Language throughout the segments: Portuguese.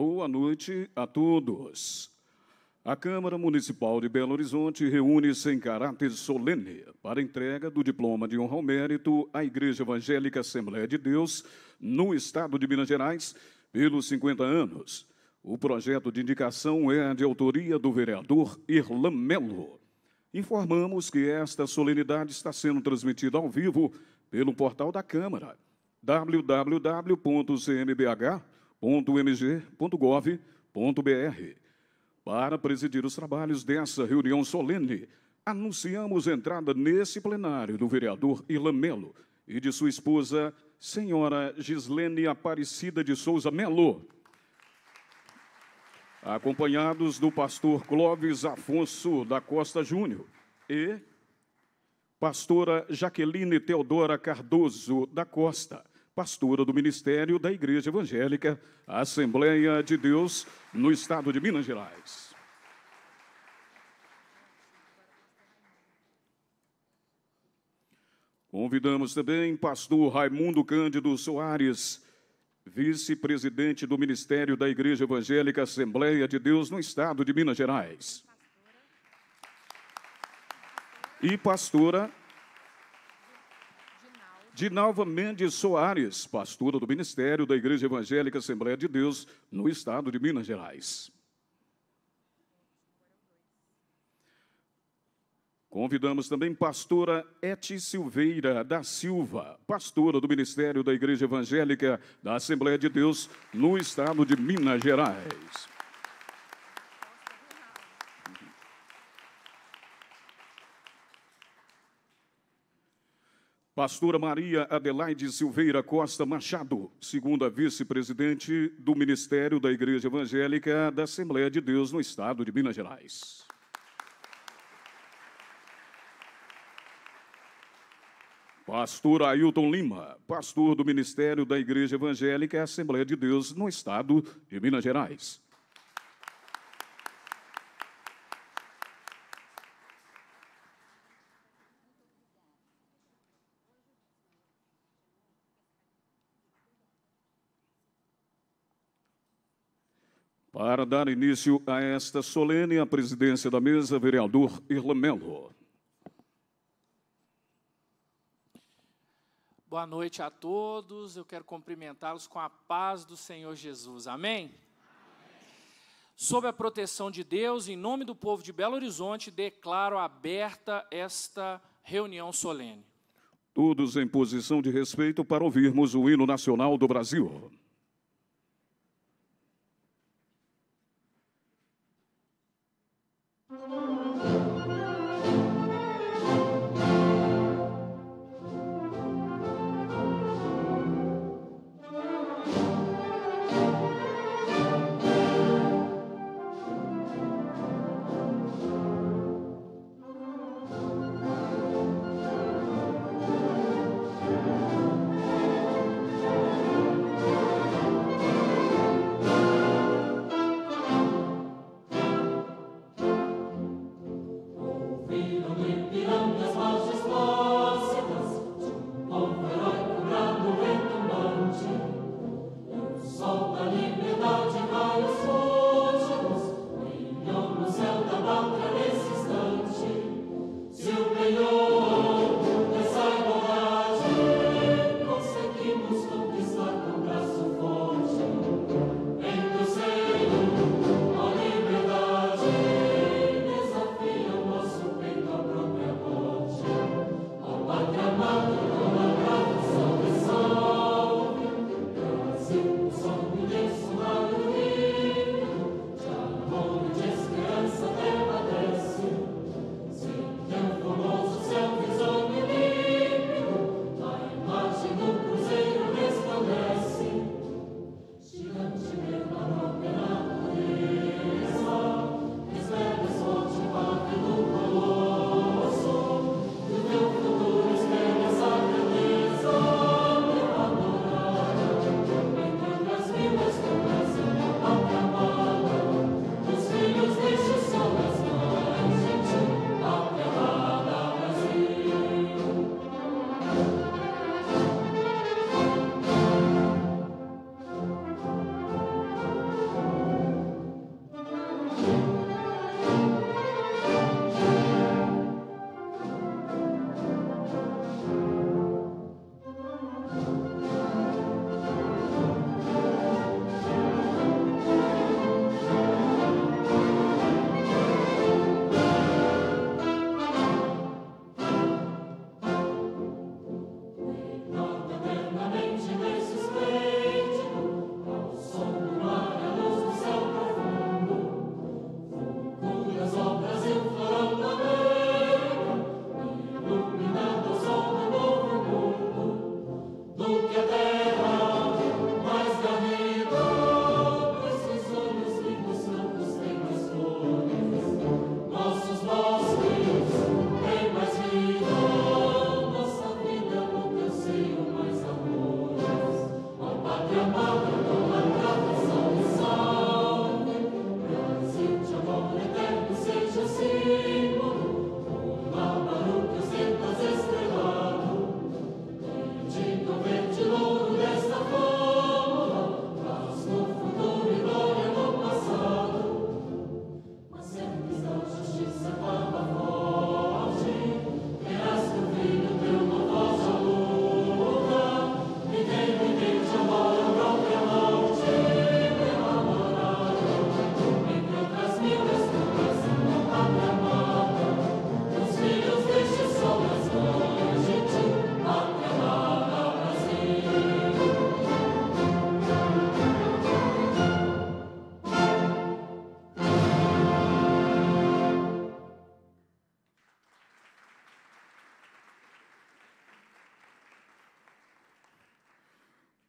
Boa noite a todos. A Câmara Municipal de Belo Horizonte reúne-se em caráter solene para entrega do diploma de honra ao mérito à Igreja Evangélica Assembleia de Deus, no Estado de Minas Gerais, pelos 50 anos. O projeto de indicação é de autoria do vereador Irlan Melo. Informamos que esta solenidade está sendo transmitida ao vivo pelo portal da Câmara, www.cmbh.com.br www.mg.gov.br. Para presidir os trabalhos dessa reunião solene, anunciamos entrada nesse plenário do vereador Ilan Melo e de sua esposa, senhora Gislene Aparecida de Souza Melo. Acompanhados do pastor Clóvis Afonso da Costa Júnior e pastora Jaqueline Teodora Cardoso da Costa pastora do Ministério da Igreja Evangélica Assembleia de Deus no estado de Minas Gerais. Convidamos também pastor Raimundo Cândido Soares, vice-presidente do Ministério da Igreja Evangélica Assembleia de Deus no estado de Minas Gerais. E pastora Dinalva Mendes Soares, pastora do Ministério da Igreja Evangélica Assembleia de Deus, no estado de Minas Gerais. Convidamos também pastora Eti Silveira da Silva, pastora do Ministério da Igreja Evangélica da Assembleia de Deus, no estado de Minas Gerais. Pastora Maria Adelaide Silveira Costa Machado, segunda vice-presidente do Ministério da Igreja Evangélica da Assembleia de Deus no Estado de Minas Gerais. Pastor Ailton Lima, pastor do Ministério da Igreja Evangélica Assembleia de Deus no Estado de Minas Gerais. Para dar início a esta solene, a presidência da mesa, vereador Irlamelo. Boa noite a todos. Eu quero cumprimentá-los com a paz do Senhor Jesus. Amém? sob a proteção de Deus, em nome do povo de Belo Horizonte, declaro aberta esta reunião solene. Todos em posição de respeito para ouvirmos o hino nacional do Brasil.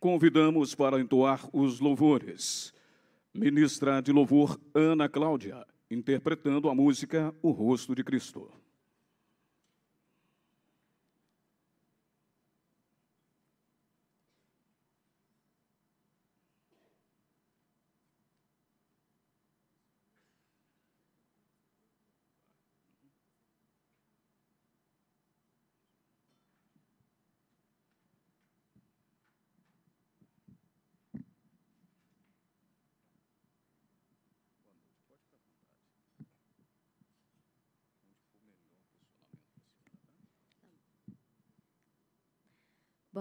convidamos para entoar os louvores. Ministra de louvor Ana Cláudia, interpretando a música O Rosto de Cristo.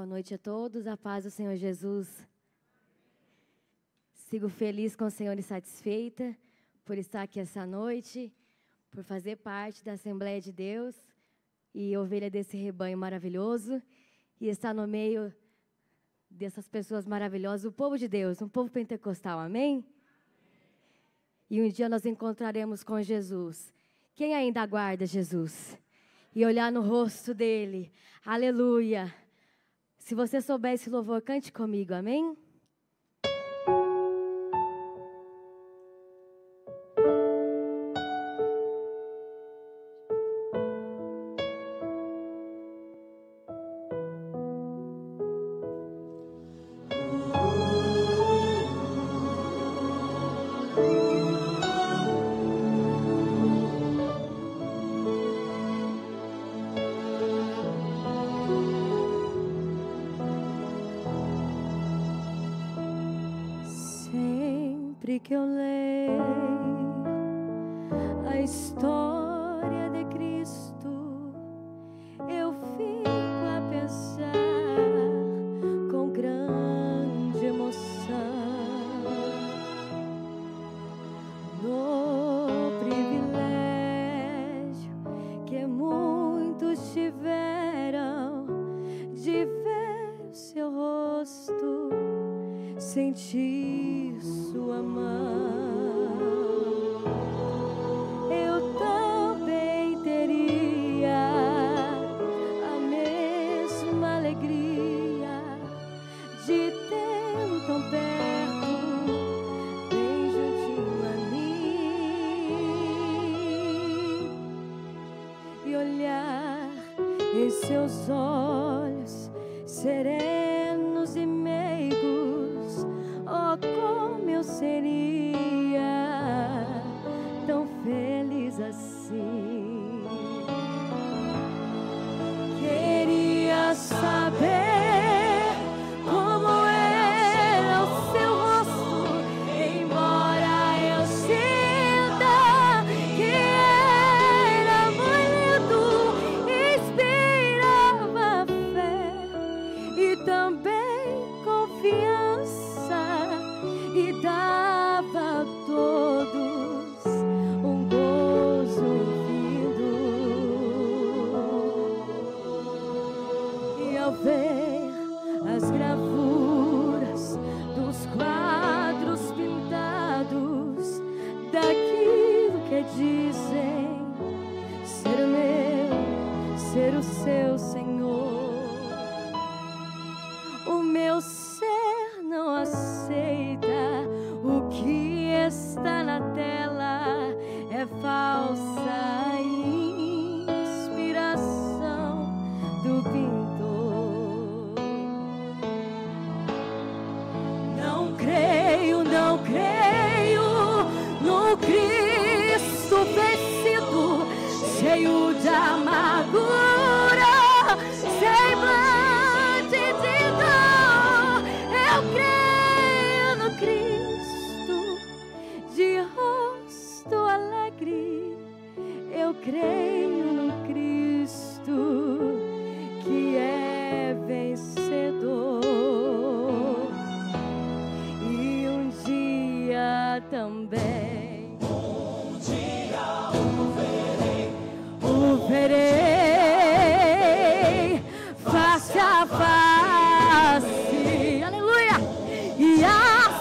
noite a todos. A paz do Senhor Jesus. Sigo feliz com o Senhor e satisfeita por estar aqui essa noite, por fazer parte da Assembleia de Deus e ovelha desse rebanho maravilhoso e estar no meio dessas pessoas maravilhosas, o povo de Deus, um povo pentecostal. Amém? E um dia nós encontraremos com Jesus. Quem ainda aguarda Jesus? E olhar no rosto dele. Aleluia. Se você souber esse louvor, cante comigo, amém?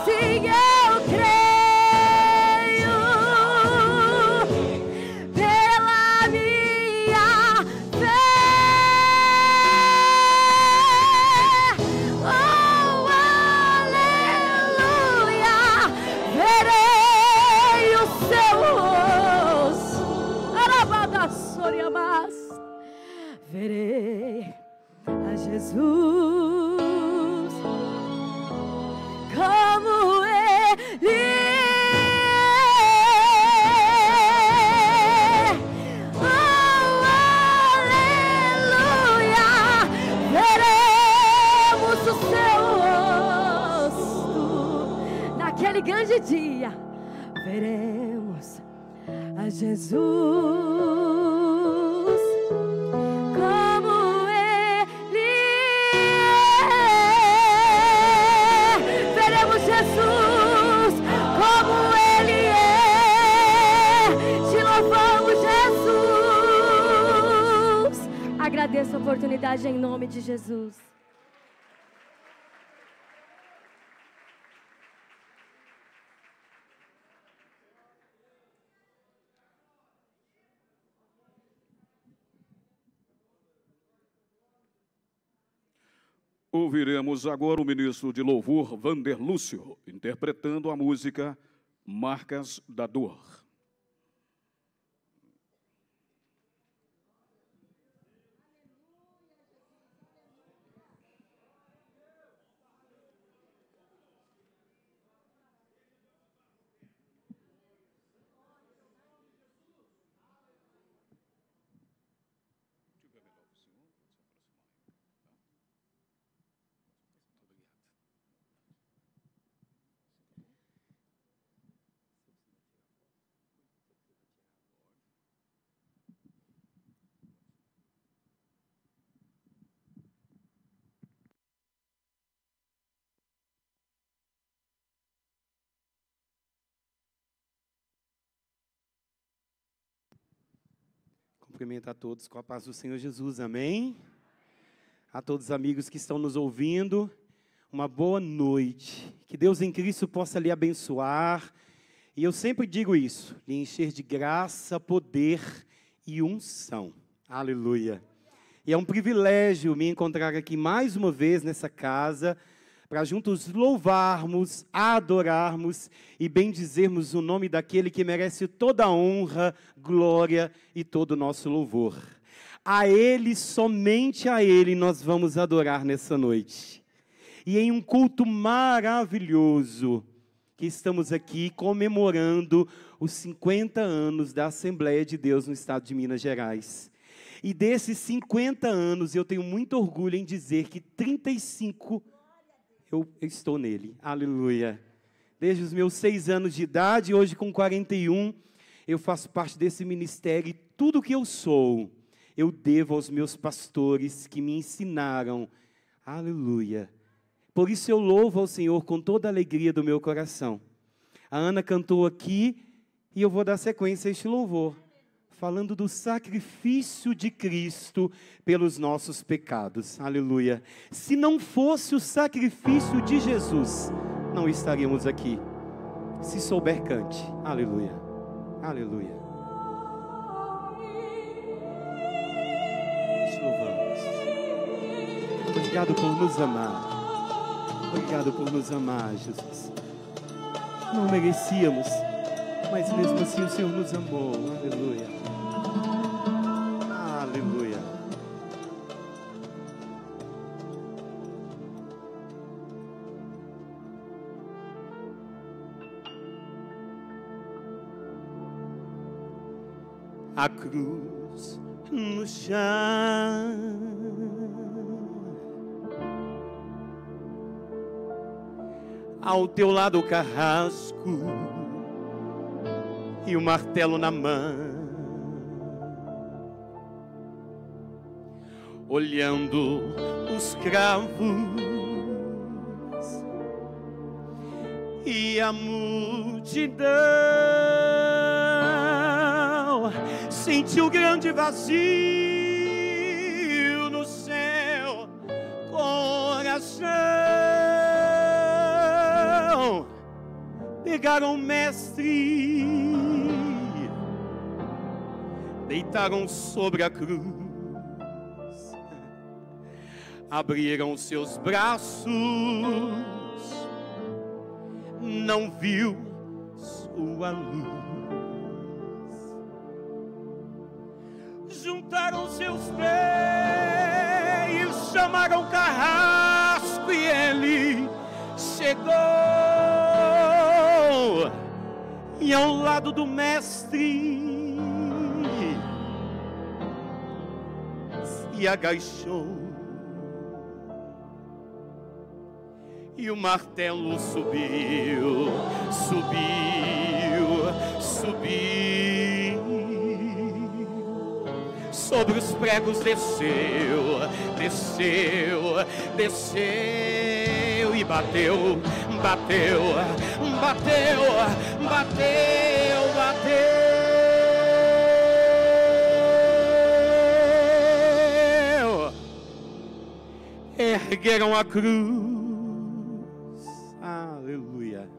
see nome de Jesus. Ouviremos agora o ministro de louvor Vander Lúcio interpretando a música Marcas da Dor. cumprimento a todos com a paz do Senhor Jesus, amém? A todos os amigos que estão nos ouvindo, uma boa noite. Que Deus em Cristo possa lhe abençoar. E eu sempre digo isso: lhe encher de graça, poder e unção. Aleluia. E é um privilégio me encontrar aqui mais uma vez nessa casa para juntos louvarmos, adorarmos e bendizermos o nome daquele que merece toda a honra, glória e todo o nosso louvor. A Ele, somente a Ele, nós vamos adorar nessa noite. E em um culto maravilhoso, que estamos aqui comemorando os 50 anos da Assembleia de Deus no estado de Minas Gerais. E desses 50 anos, eu tenho muito orgulho em dizer que 35 anos eu estou nele. Aleluia. Desde os meus seis anos de idade, hoje com 41, eu faço parte desse ministério e tudo que eu sou, eu devo aos meus pastores que me ensinaram. Aleluia. Por isso eu louvo ao Senhor com toda a alegria do meu coração. A Ana cantou aqui e eu vou dar sequência a este louvor falando do sacrifício de Cristo pelos nossos pecados. Aleluia. Se não fosse o sacrifício de Jesus, não estaríamos aqui. Se souber, cante. Aleluia. Aleluia. Obrigado por nos amar. Obrigado por nos amar, Jesus. Não merecíamos mas mesmo assim o Senhor nos amou. Aleluia. Aleluia. A cruz no chão. Ao teu lado, carrasco e o martelo na mão. Olhando os cravos e a multidão, sentiu um grande vazio no seu coração. Pegaram o mestre deitaram sobre a cruz, abriram seus braços, não viu sua luz, juntaram seus pés, chamaram carrasco e ele chegou e ao lado do mestre e agachou. E o martelo subiu, subiu, subiu. Sobre os pregos desceu, desceu, desceu e bateu, bateu, bateu, bateu. ergueram a cruz. Aleluia.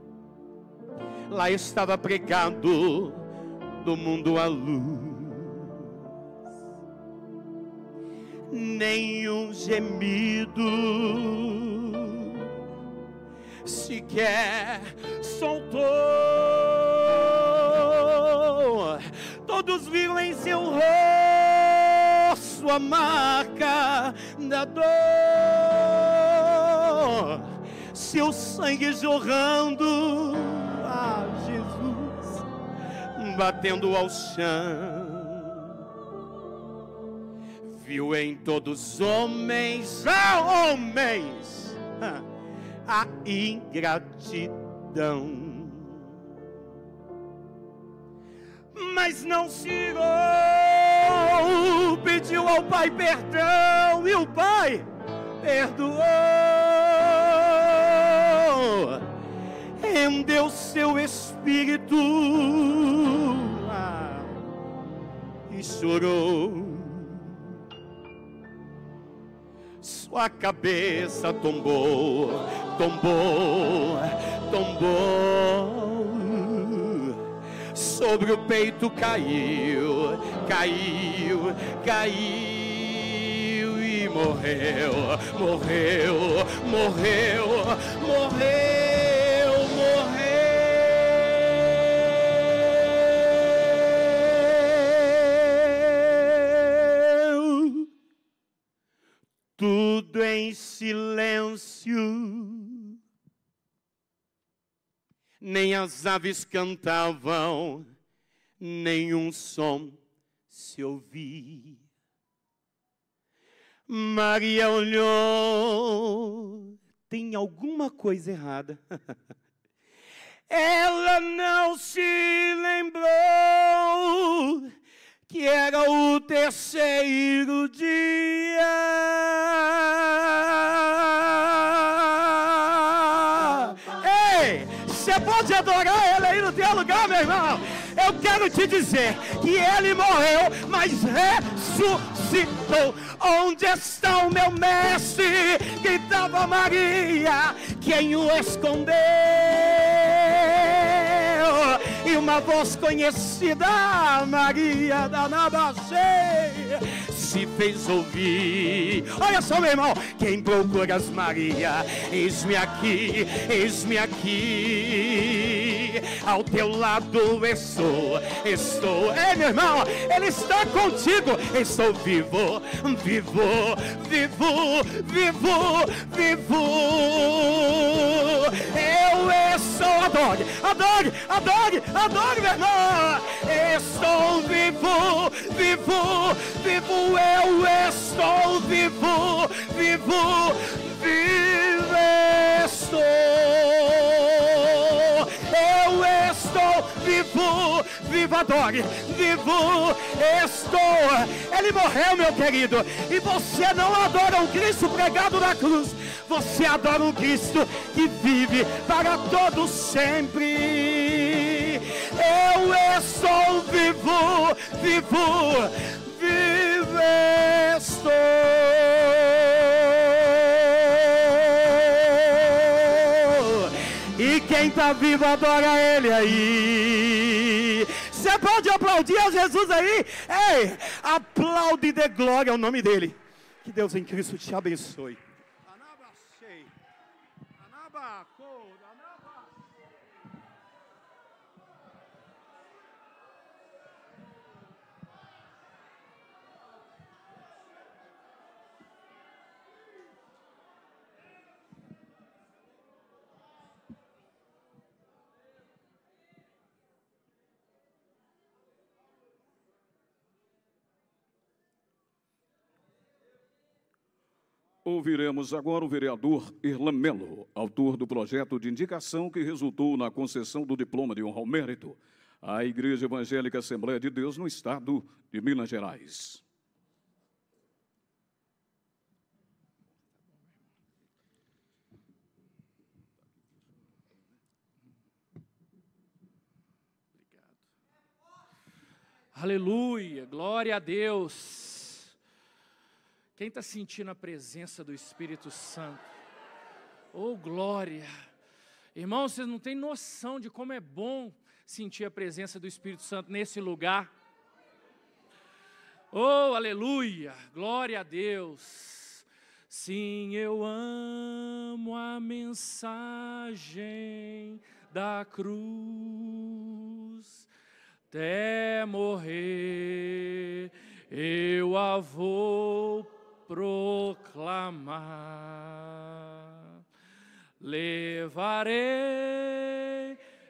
Lá estava pregado do mundo a luz. Nenhum gemido sequer soltou. Todos viram em seu rosto sua a marca da dor. Seu sangue jorrando, ah, Jesus, batendo ao chão. Viu em todos os homens, ah, homens, ah, a ingratidão. mas não se irou. Esaú pediu ao pai perdão e o pai perdoou. Rendeu seu espírito ah, e chorou. Sua cabeça tombou, tombou, tombou sobre o peito caiu, caiu, caiu e morreu, morreu, morreu, morreu, morreu. Tudo em silêncio nem as aves cantavam, nenhum som se ouvia. Maria olhou, tem alguma coisa errada. Ela não se lembrou que era o terceiro dia. Você é pode adorar Ele aí no teu lugar, meu irmão. Eu quero te dizer que Ele morreu, mas ressuscitou. Onde está o meu mestre? estava Maria. Quem o escondeu? E uma voz conhecida, Maria da Nabasseia se fez ouvir. Olha só, meu irmão, quem procura as Maria, eis-me aqui, eis-me aqui ao teu lado estou, estou. É, meu irmão, Ele está contigo. Estou vivo, vivo, vivo, vivo, vivo. Eu estou, adore, adore, adore, adore, meu irmão. Estou vivo, vivo, vivo. Eu estou vivo, vivo, vivo. Estou vivo, vivo adore, vivo estou. Ele morreu, meu querido, e você não adora o Cristo pregado na cruz, você adora o Cristo que vive para todo sempre. Eu estou vivo, vivo, vivo estou. Quem tá vivo adora ele aí. Você pode aplaudir a Jesus aí? Ei, aplaude e dê glória ao nome dele. Que Deus em Cristo te abençoe. Ouviremos agora o vereador Irlan Melo, autor do projeto de indicação que resultou na concessão do diploma de honra ao mérito à Igreja Evangélica Assembleia de Deus no Estado de Minas Gerais. Aleluia, glória a Deus. Quem está sentindo a presença do Espírito Santo? Oh, glória! Irmãos, vocês não têm noção de como é bom sentir a presença do Espírito Santo nesse lugar. Oh, aleluia! Glória a Deus! Sim, eu amo a mensagem da cruz. Até morrer, eu a vou proclamar. Levarei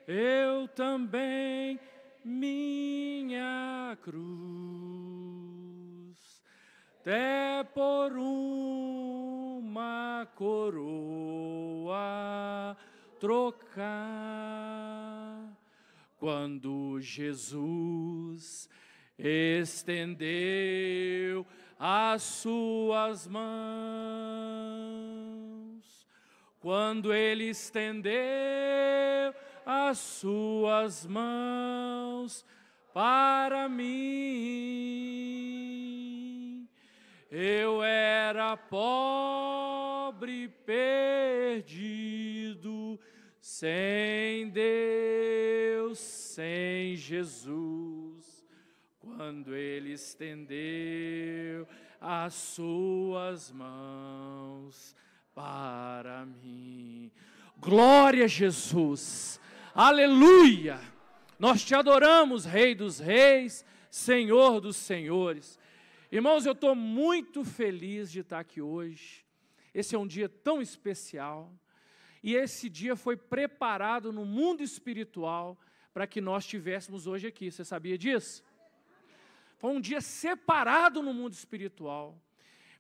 eu também minha cruz, até por uma coroa trocar. Quando Jesus estendeu as suas mãos. Quando ele estendeu as suas mãos para mim, eu era pobre, perdido, sem Deus, sem Jesus quando ele estendeu as suas mãos para mim. Glória a Jesus, aleluia! Nós te adoramos, Rei dos Reis, Senhor dos Senhores. Irmãos, eu estou muito feliz de estar aqui hoje. Esse é um dia tão especial. E esse dia foi preparado no mundo espiritual para que nós tivéssemos hoje aqui. Você sabia disso? Foi um dia separado no mundo espiritual.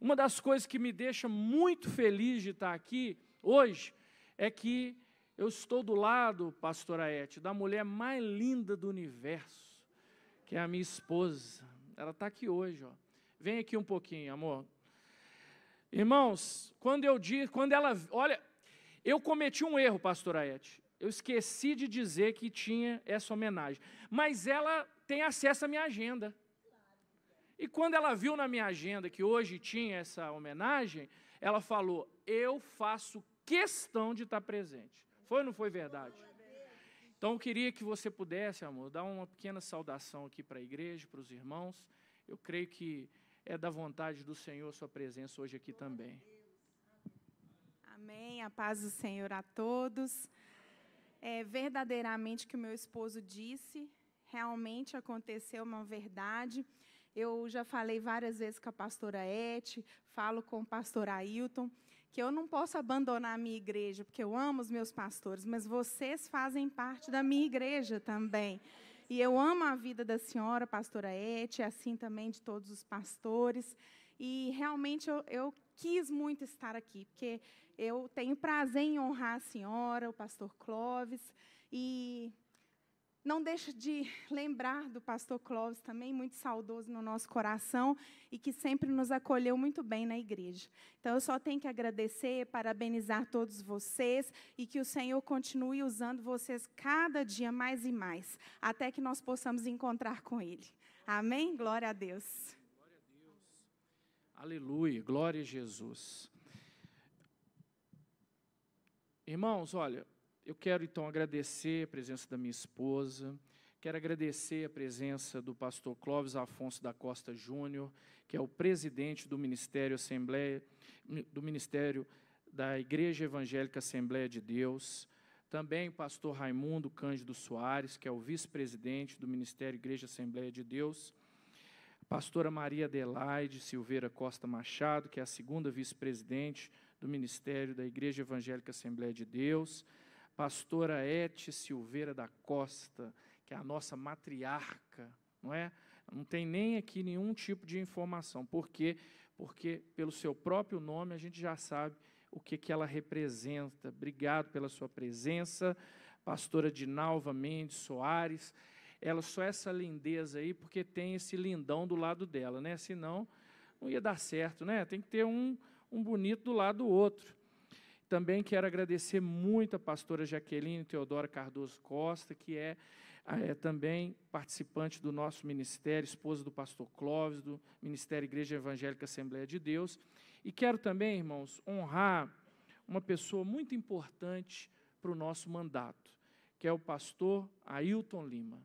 Uma das coisas que me deixa muito feliz de estar aqui hoje é que eu estou do lado, pastora Aete, da mulher mais linda do universo, que é a minha esposa. Ela está aqui hoje, ó. Vem aqui um pouquinho, amor. Irmãos, quando eu digo, quando ela, olha, eu cometi um erro, pastor Aete. Eu esqueci de dizer que tinha essa homenagem. Mas ela tem acesso à minha agenda. E quando ela viu na minha agenda que hoje tinha essa homenagem, ela falou: Eu faço questão de estar presente. Foi ou não foi verdade? Então eu queria que você pudesse, amor, dar uma pequena saudação aqui para a igreja, para os irmãos. Eu creio que é da vontade do Senhor sua presença hoje aqui também. Amém. A paz do Senhor a todos. É verdadeiramente o que o meu esposo disse, realmente aconteceu uma verdade. Eu já falei várias vezes com a pastora Ete, falo com o pastor Ailton, que eu não posso abandonar a minha igreja, porque eu amo os meus pastores, mas vocês fazem parte da minha igreja também. E eu amo a vida da senhora, pastora Ete, é assim também de todos os pastores. E realmente eu, eu quis muito estar aqui, porque eu tenho prazer em honrar a senhora, o pastor Clóvis, e não deixe de lembrar do pastor Clóvis, também muito saudoso no nosso coração e que sempre nos acolheu muito bem na igreja. Então, eu só tenho que agradecer, parabenizar todos vocês e que o Senhor continue usando vocês cada dia mais e mais, até que nós possamos encontrar com Ele. Amém? Glória a Deus. Glória a Deus. Aleluia. Glória a Jesus. Irmãos, olha, eu quero então agradecer a presença da minha esposa, quero agradecer a presença do pastor Clóvis Afonso da Costa Júnior, que é o presidente do Ministério Assembleia, do Ministério da Igreja Evangélica Assembleia de Deus, também o pastor Raimundo Cândido Soares, que é o vice-presidente do Ministério Igreja Assembleia de Deus, A pastora Maria Adelaide Silveira Costa Machado, que é a segunda vice-presidente do Ministério da Igreja Evangélica Assembleia de Deus, pastora Ete Silveira da Costa, que é a nossa matriarca, não é? Não tem nem aqui nenhum tipo de informação. Por quê? Porque pelo seu próprio nome a gente já sabe o que, que ela representa. Obrigado pela sua presença, pastora Dinalva Mendes Soares. Ela só é essa lindeza aí porque tem esse lindão do lado dela, né? Senão não ia dar certo, né? Tem que ter um, um bonito do lado do outro. Também quero agradecer muito a pastora Jaqueline Teodora Cardoso Costa, que é, ah, é também participante do nosso ministério, esposa do pastor Clóvis, do Ministério Igreja Evangélica Assembleia de Deus. E quero também, irmãos, honrar uma pessoa muito importante para o nosso mandato, que é o pastor Ailton Lima.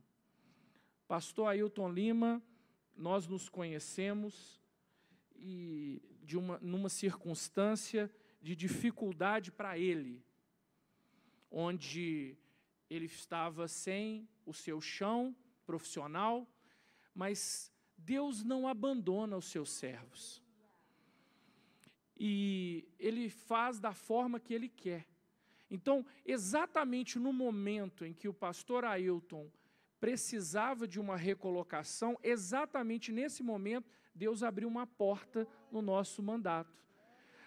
Pastor Ailton Lima, nós nos conhecemos e de uma, numa circunstância de dificuldade para ele, onde ele estava sem o seu chão profissional, mas Deus não abandona os seus servos. E ele faz da forma que ele quer. Então, exatamente no momento em que o pastor Ailton precisava de uma recolocação, exatamente nesse momento, Deus abriu uma porta no nosso mandato.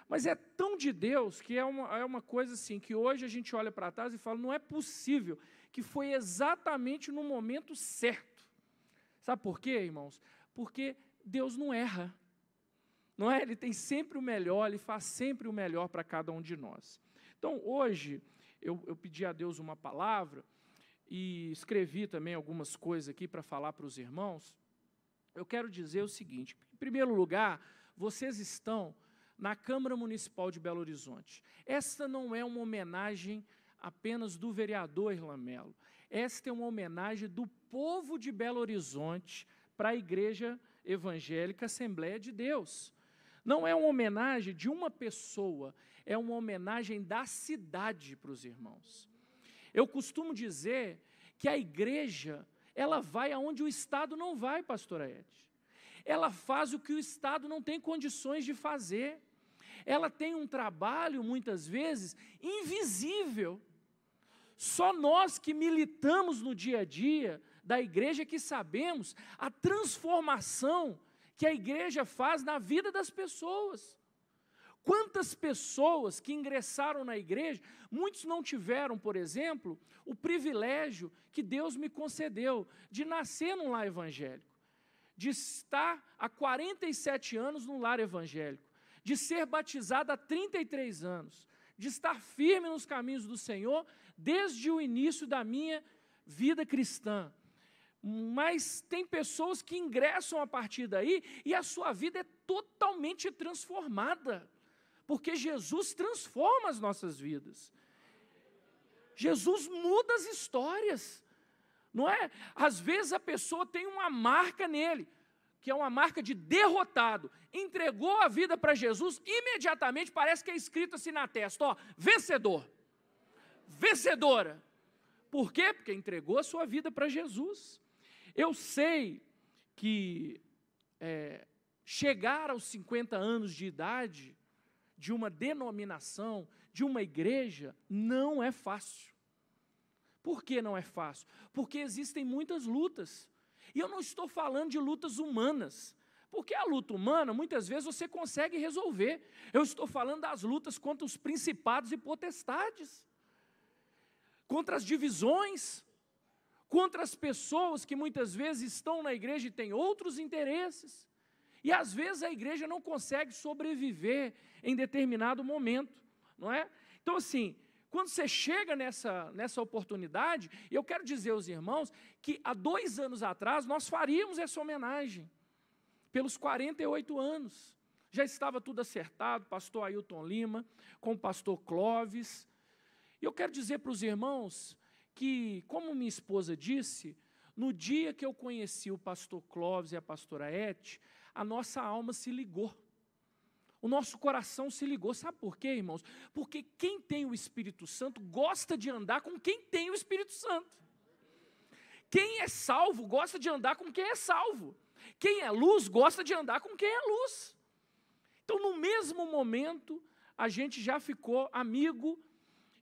Mas é tão de Deus que é uma, é uma coisa assim, que hoje a gente olha para trás e fala, não é possível que foi exatamente no momento certo. Sabe por quê, irmãos? Porque Deus não erra. Não é? Ele tem sempre o melhor, ele faz sempre o melhor para cada um de nós. Então, hoje, eu, eu pedi a Deus uma palavra e escrevi também algumas coisas aqui para falar para os irmãos. Eu quero dizer o seguinte: em primeiro lugar, vocês estão na Câmara Municipal de Belo Horizonte. Esta não é uma homenagem apenas do vereador Irlan Melo. Esta é uma homenagem do povo de Belo Horizonte para a Igreja Evangélica Assembleia de Deus. Não é uma homenagem de uma pessoa, é uma homenagem da cidade para os irmãos. Eu costumo dizer que a igreja, ela vai aonde o Estado não vai, pastora Ed. Ela faz o que o Estado não tem condições de fazer ela tem um trabalho, muitas vezes, invisível. Só nós que militamos no dia a dia da igreja que sabemos a transformação que a igreja faz na vida das pessoas. Quantas pessoas que ingressaram na igreja, muitos não tiveram, por exemplo, o privilégio que Deus me concedeu de nascer num lar evangélico, de estar há 47 anos num lar evangélico de ser batizado há 33 anos, de estar firme nos caminhos do Senhor desde o início da minha vida cristã. Mas tem pessoas que ingressam a partir daí e a sua vida é totalmente transformada, porque Jesus transforma as nossas vidas. Jesus muda as histórias, não é? Às vezes a pessoa tem uma marca nele, que é uma marca de derrotado entregou a vida para Jesus, imediatamente parece que é escrito assim na testa: ó, vencedor, vencedora. Por quê? Porque entregou a sua vida para Jesus. Eu sei que é, chegar aos 50 anos de idade de uma denominação, de uma igreja, não é fácil. Por que não é fácil? Porque existem muitas lutas. E eu não estou falando de lutas humanas, porque a luta humana, muitas vezes, você consegue resolver. Eu estou falando das lutas contra os principados e potestades, contra as divisões, contra as pessoas que muitas vezes estão na igreja e têm outros interesses. E às vezes a igreja não consegue sobreviver em determinado momento, não é? Então, assim, quando você chega nessa, nessa oportunidade, eu quero dizer aos irmãos que há dois anos atrás nós faríamos essa homenagem pelos 48 anos. Já estava tudo acertado, pastor Ailton Lima, com o pastor Clóvis. E eu quero dizer para os irmãos que, como minha esposa disse, no dia que eu conheci o pastor Clóvis e a pastora Ete, a nossa alma se ligou. O nosso coração se ligou. Sabe por quê, irmãos? Porque quem tem o Espírito Santo gosta de andar com quem tem o Espírito Santo. Quem é salvo gosta de andar com quem é salvo. Quem é luz gosta de andar com quem é luz. Então, no mesmo momento, a gente já ficou amigo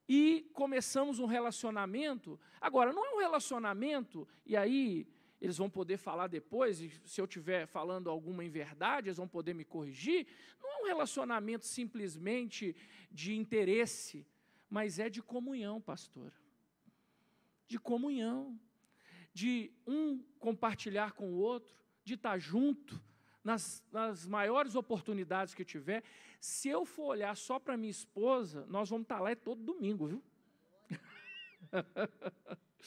e começamos um relacionamento. Agora, não é um relacionamento, e aí eles vão poder falar depois, e se eu estiver falando alguma inverdade, eles vão poder me corrigir. Não é um relacionamento simplesmente de interesse, mas é de comunhão, pastor. De comunhão, de um compartilhar com o outro, de estar junto nas, nas maiores oportunidades que tiver. Se eu for olhar só para minha esposa, nós vamos estar lá é todo domingo, viu?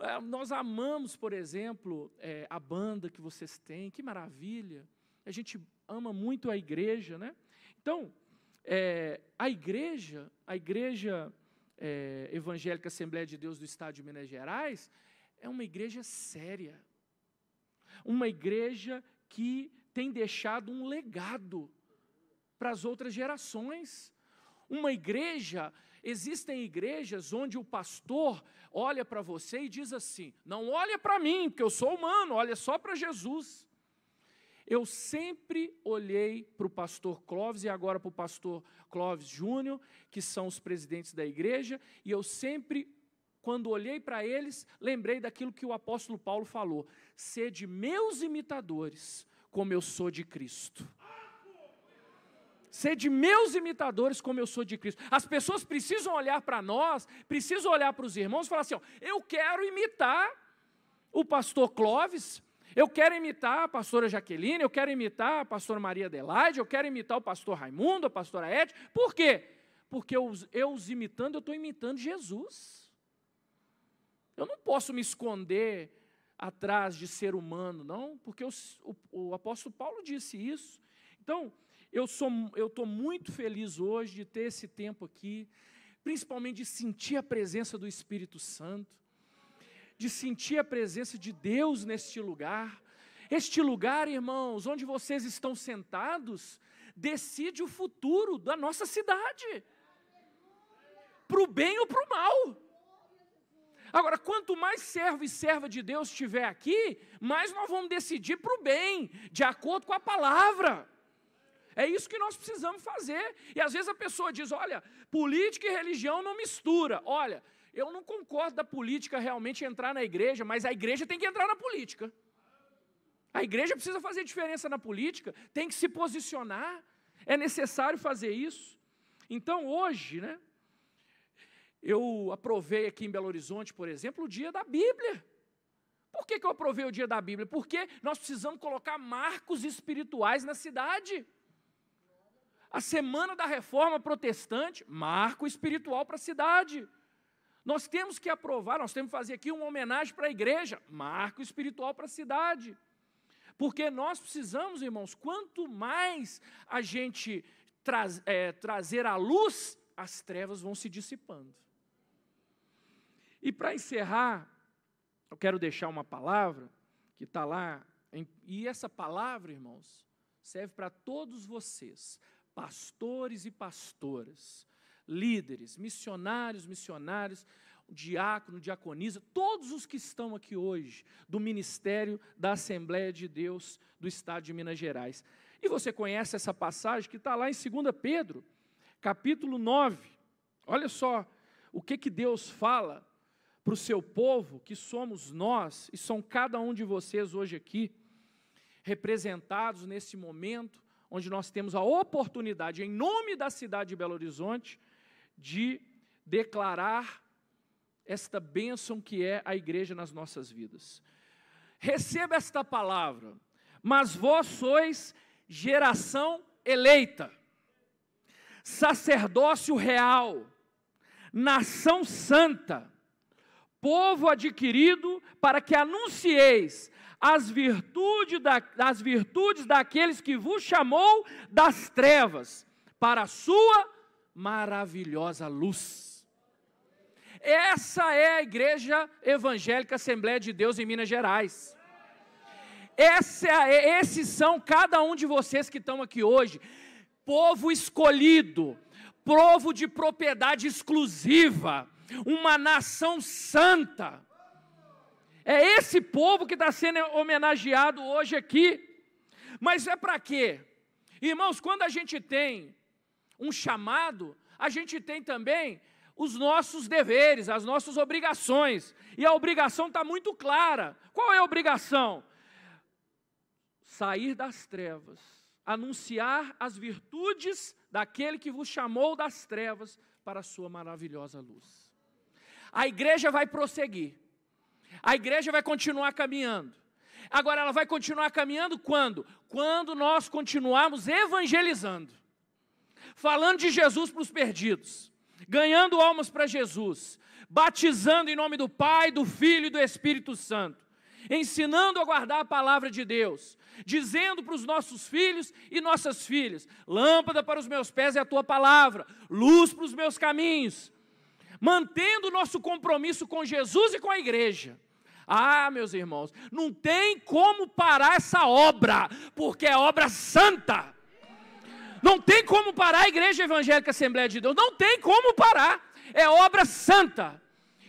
É, nós amamos, por exemplo, é, a banda que vocês têm, que maravilha. A gente ama muito a igreja, né? Então, é, a igreja, a igreja é, evangélica Assembleia de Deus do Estado de Minas Gerais, é uma igreja séria uma igreja que tem deixado um legado para as outras gerações. Uma igreja, existem igrejas onde o pastor olha para você e diz assim: não olha para mim, porque eu sou humano, olha só para Jesus. Eu sempre olhei para o pastor Clóvis e agora para o pastor Clóvis Júnior, que são os presidentes da igreja, e eu sempre quando olhei para eles, lembrei daquilo que o apóstolo Paulo falou: sede meus imitadores, como eu sou de Cristo. Sede meus imitadores, como eu sou de Cristo. As pessoas precisam olhar para nós, precisam olhar para os irmãos e falar assim: ó, eu quero imitar o pastor Clóvis, eu quero imitar a pastora Jaqueline, eu quero imitar a pastora Maria Adelaide, eu quero imitar o pastor Raimundo, a pastora Ed. Por quê? Porque eu, eu os imitando, eu estou imitando Jesus. Eu não posso me esconder atrás de ser humano, não, porque o, o, o apóstolo Paulo disse isso. Então, eu sou, eu estou muito feliz hoje de ter esse tempo aqui, principalmente de sentir a presença do Espírito Santo, de sentir a presença de Deus neste lugar. Este lugar, irmãos, onde vocês estão sentados, decide o futuro da nossa cidade. Para o bem ou para o mal. Agora, quanto mais servo e serva de Deus estiver aqui, mais nós vamos decidir para o bem, de acordo com a palavra. É isso que nós precisamos fazer. E às vezes a pessoa diz: olha, política e religião não mistura. Olha, eu não concordo da política realmente entrar na igreja, mas a igreja tem que entrar na política. A igreja precisa fazer diferença na política, tem que se posicionar, é necessário fazer isso. Então, hoje, né, eu aprovei aqui em Belo Horizonte, por exemplo, o dia da Bíblia. Por que, que eu aprovei o dia da Bíblia? Porque nós precisamos colocar marcos espirituais na cidade. A semana da reforma protestante, marco espiritual para a cidade. Nós temos que aprovar, nós temos que fazer aqui uma homenagem para a igreja, marco espiritual para a cidade. Porque nós precisamos, irmãos, quanto mais a gente traz, é, trazer a luz, as trevas vão se dissipando. E para encerrar, eu quero deixar uma palavra que está lá, em, e essa palavra, irmãos, serve para todos vocês, pastores e pastoras, líderes, missionários, missionários, diácono, diaconisa, todos os que estão aqui hoje do ministério da Assembleia de Deus do Estado de Minas Gerais. E você conhece essa passagem que está lá em 2 Pedro, capítulo 9. Olha só o que, que Deus fala para o seu povo, que somos nós, e são cada um de vocês hoje aqui, representados nesse momento, onde nós temos a oportunidade, em nome da cidade de Belo Horizonte, de declarar esta bênção que é a igreja nas nossas vidas. Receba esta palavra, mas vós sois geração eleita, sacerdócio real, nação santa, povo adquirido, para que anuncieis as, virtude da, as virtudes daqueles que vos chamou das trevas para a sua maravilhosa luz. Essa é a igreja evangélica Assembleia de Deus em Minas Gerais. Essa, é, esses são cada um de vocês que estão aqui hoje, povo escolhido, povo de propriedade exclusiva, uma nação santa. É esse povo que está sendo homenageado hoje aqui. Mas é para quê? Irmãos, quando a gente tem um chamado, a gente tem também os nossos deveres, as nossas obrigações. E a obrigação está muito clara. Qual é a obrigação? Sair das trevas, anunciar as virtudes daquele que vos chamou das trevas para a sua maravilhosa luz a igreja vai prosseguir, a igreja vai continuar caminhando. Agora, ela vai continuar caminhando quando? Quando nós continuarmos evangelizando, falando de Jesus para os perdidos, ganhando almas para Jesus, batizando em nome do Pai, do Filho e do Espírito Santo, ensinando a guardar a palavra de Deus, dizendo para os nossos filhos e nossas filhas: lâmpada para os meus pés é a tua palavra, luz para os meus caminhos mantendo o nosso compromisso com Jesus e com a igreja. Ah, meus irmãos, não tem como parar essa obra, porque é obra santa. Não tem como parar a Igreja Evangélica Assembleia de Deus, não tem como parar, é obra santa.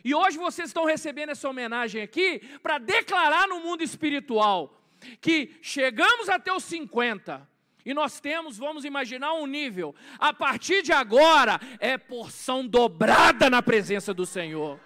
E hoje vocês estão recebendo essa homenagem aqui para declarar no mundo espiritual que chegamos até os 50, e nós temos, vamos imaginar um nível. A partir de agora é porção dobrada na presença do Senhor.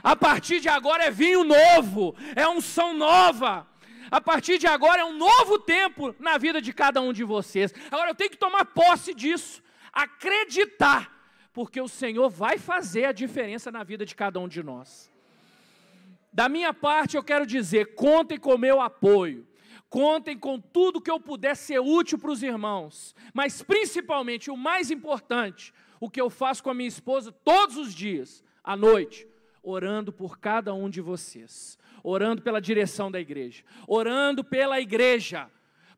A partir de agora é vinho novo, é unção nova. A partir de agora é um novo tempo na vida de cada um de vocês. Agora eu tenho que tomar posse disso, acreditar, porque o Senhor vai fazer a diferença na vida de cada um de nós. Da minha parte, eu quero dizer: contem com o meu apoio. Contem com tudo que eu puder ser útil para os irmãos, mas principalmente o mais importante, o que eu faço com a minha esposa todos os dias, à noite, orando por cada um de vocês, orando pela direção da igreja, orando pela igreja,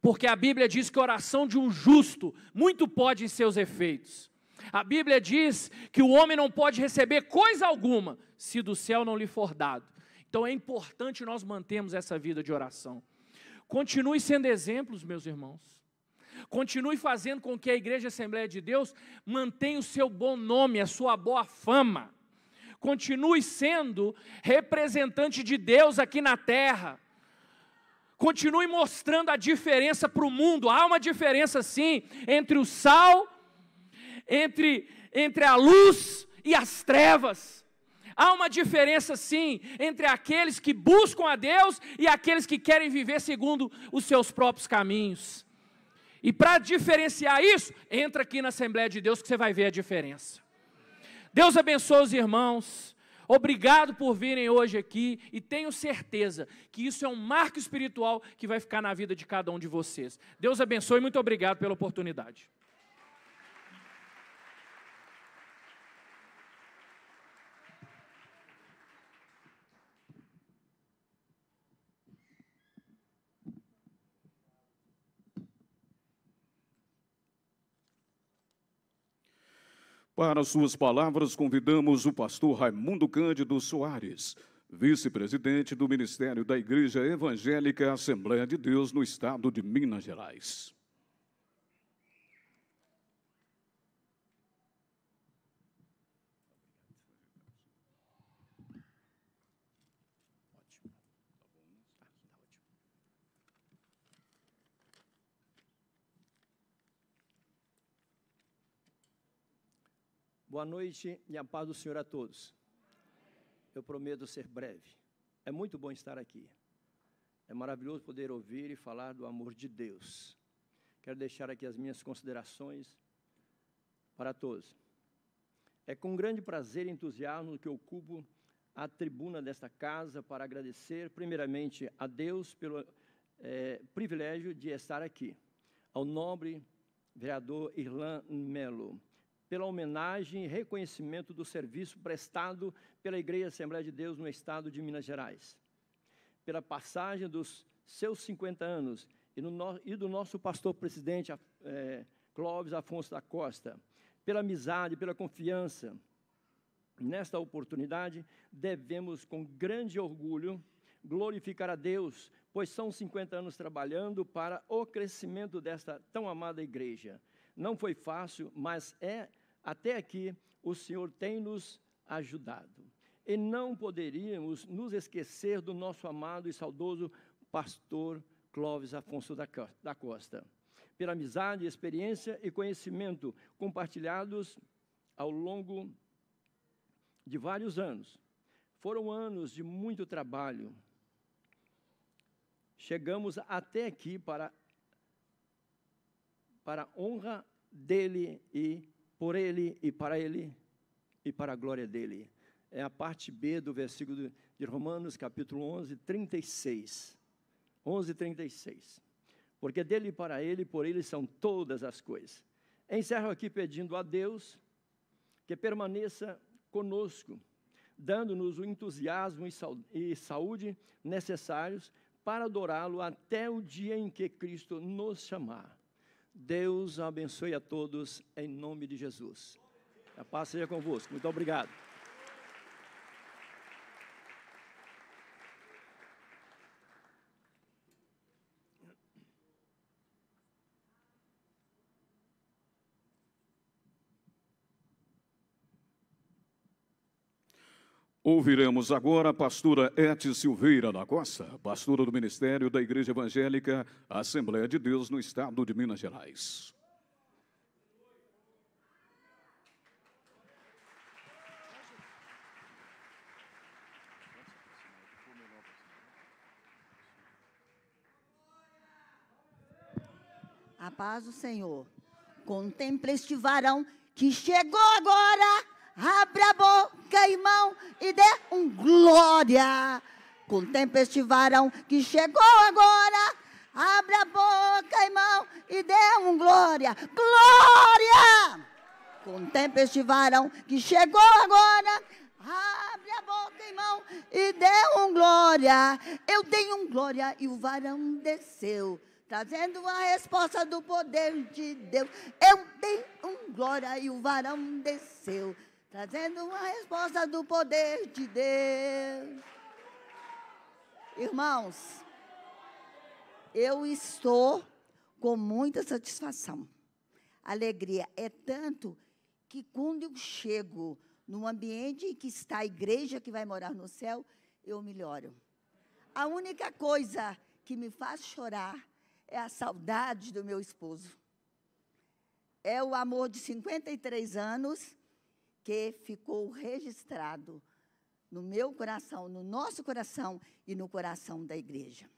porque a Bíblia diz que a oração de um justo muito pode em seus efeitos. A Bíblia diz que o homem não pode receber coisa alguma se do céu não lhe for dado. Então é importante nós mantermos essa vida de oração. Continue sendo exemplos, meus irmãos. Continue fazendo com que a Igreja Assembleia de Deus mantenha o seu bom nome, a sua boa fama. Continue sendo representante de Deus aqui na terra. Continue mostrando a diferença para o mundo. Há uma diferença sim entre o sal, entre, entre a luz e as trevas. Há uma diferença, sim, entre aqueles que buscam a Deus e aqueles que querem viver segundo os seus próprios caminhos. E para diferenciar isso, entra aqui na Assembleia de Deus que você vai ver a diferença. Deus abençoe os irmãos. Obrigado por virem hoje aqui e tenho certeza que isso é um marco espiritual que vai ficar na vida de cada um de vocês. Deus abençoe e muito obrigado pela oportunidade. Para suas palavras, convidamos o pastor Raimundo Cândido Soares, vice-presidente do Ministério da Igreja Evangélica Assembleia de Deus no estado de Minas Gerais. Boa noite e a paz do Senhor a todos. Eu prometo ser breve. É muito bom estar aqui. É maravilhoso poder ouvir e falar do amor de Deus. Quero deixar aqui as minhas considerações para todos. É com grande prazer e entusiasmo que ocupo a tribuna desta casa para agradecer, primeiramente, a Deus pelo é, privilégio de estar aqui, ao nobre vereador Irlan Melo, pela homenagem e reconhecimento do serviço prestado pela Igreja Assembleia de Deus no estado de Minas Gerais, pela passagem dos seus 50 anos e, no, e do nosso pastor presidente é, Clóvis Afonso da Costa, pela amizade, pela confiança. Nesta oportunidade, devemos com grande orgulho glorificar a Deus, pois são 50 anos trabalhando para o crescimento desta tão amada igreja. Não foi fácil, mas é até aqui, o Senhor tem nos ajudado. E não poderíamos nos esquecer do nosso amado e saudoso pastor Clóvis Afonso da Costa. Pela amizade, experiência e conhecimento compartilhados ao longo de vários anos. Foram anos de muito trabalho. Chegamos até aqui para, para honra dele e por ele e para ele e para a glória dele. É a parte B do versículo de Romanos, capítulo 11, 36. 11, 36. Porque dele e para ele, por ele são todas as coisas. Encerro aqui pedindo a Deus que permaneça conosco, dando-nos o entusiasmo e saúde necessários para adorá-lo até o dia em que Cristo nos chamar. Deus abençoe a todos em nome de Jesus. A paz seja convosco. Muito obrigado. Ouviremos agora a pastora Ete Silveira da Costa, pastora do Ministério da Igreja Evangélica Assembleia de Deus no Estado de Minas Gerais. A paz do Senhor. Contemple este varão que chegou agora Abra a boca, irmão, e dê um glória. Com este varão que chegou agora. Abra a boca, irmão, e dê um glória. Glória! Com este varão que chegou agora. Abre a boca, irmão, e dê um glória. Eu tenho um glória e o varão desceu, trazendo a resposta do poder de Deus. Eu tenho um glória e o varão desceu, trazendo uma resposta do poder de Deus. Irmãos, eu estou com muita satisfação. Alegria é tanto que quando eu chego num ambiente em que está a igreja que vai morar no céu, eu melhoro. A única coisa que me faz chorar é a saudade do meu esposo. É o amor de 53 anos que ficou registrado no meu coração, no nosso coração e no coração da igreja.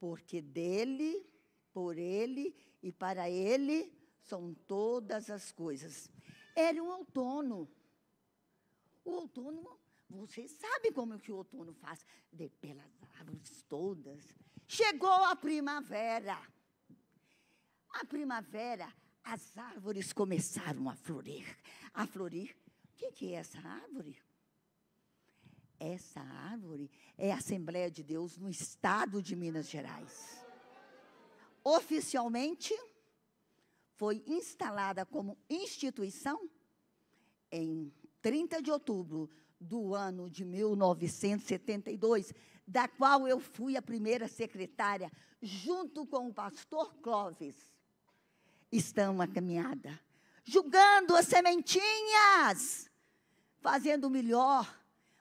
Porque dele, por ele e para ele são todas as coisas. Era um outono. O outono, você sabe como que o outono faz, de pelas árvores todas. Chegou a primavera. A primavera, as árvores começaram a florir. A florir. O que, que é essa árvore? Essa árvore é a Assembleia de Deus no estado de Minas Gerais. Oficialmente, foi instalada como instituição em 30 de outubro do ano de 1972, da qual eu fui a primeira secretária, junto com o pastor Clóvis estão na caminhada, julgando as sementinhas, fazendo o melhor,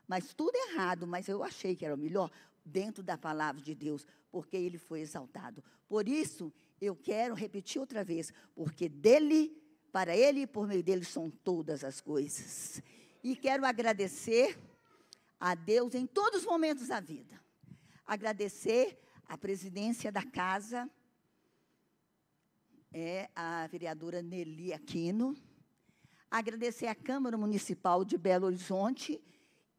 mas tudo errado, mas eu achei que era o melhor dentro da palavra de Deus, porque ele foi exaltado. Por isso, eu quero repetir outra vez, porque dele, para ele e por meio dele são todas as coisas. E quero agradecer a Deus em todos os momentos da vida. Agradecer a presidência da casa, é a vereadora Nelly Aquino. Agradecer à Câmara Municipal de Belo Horizonte,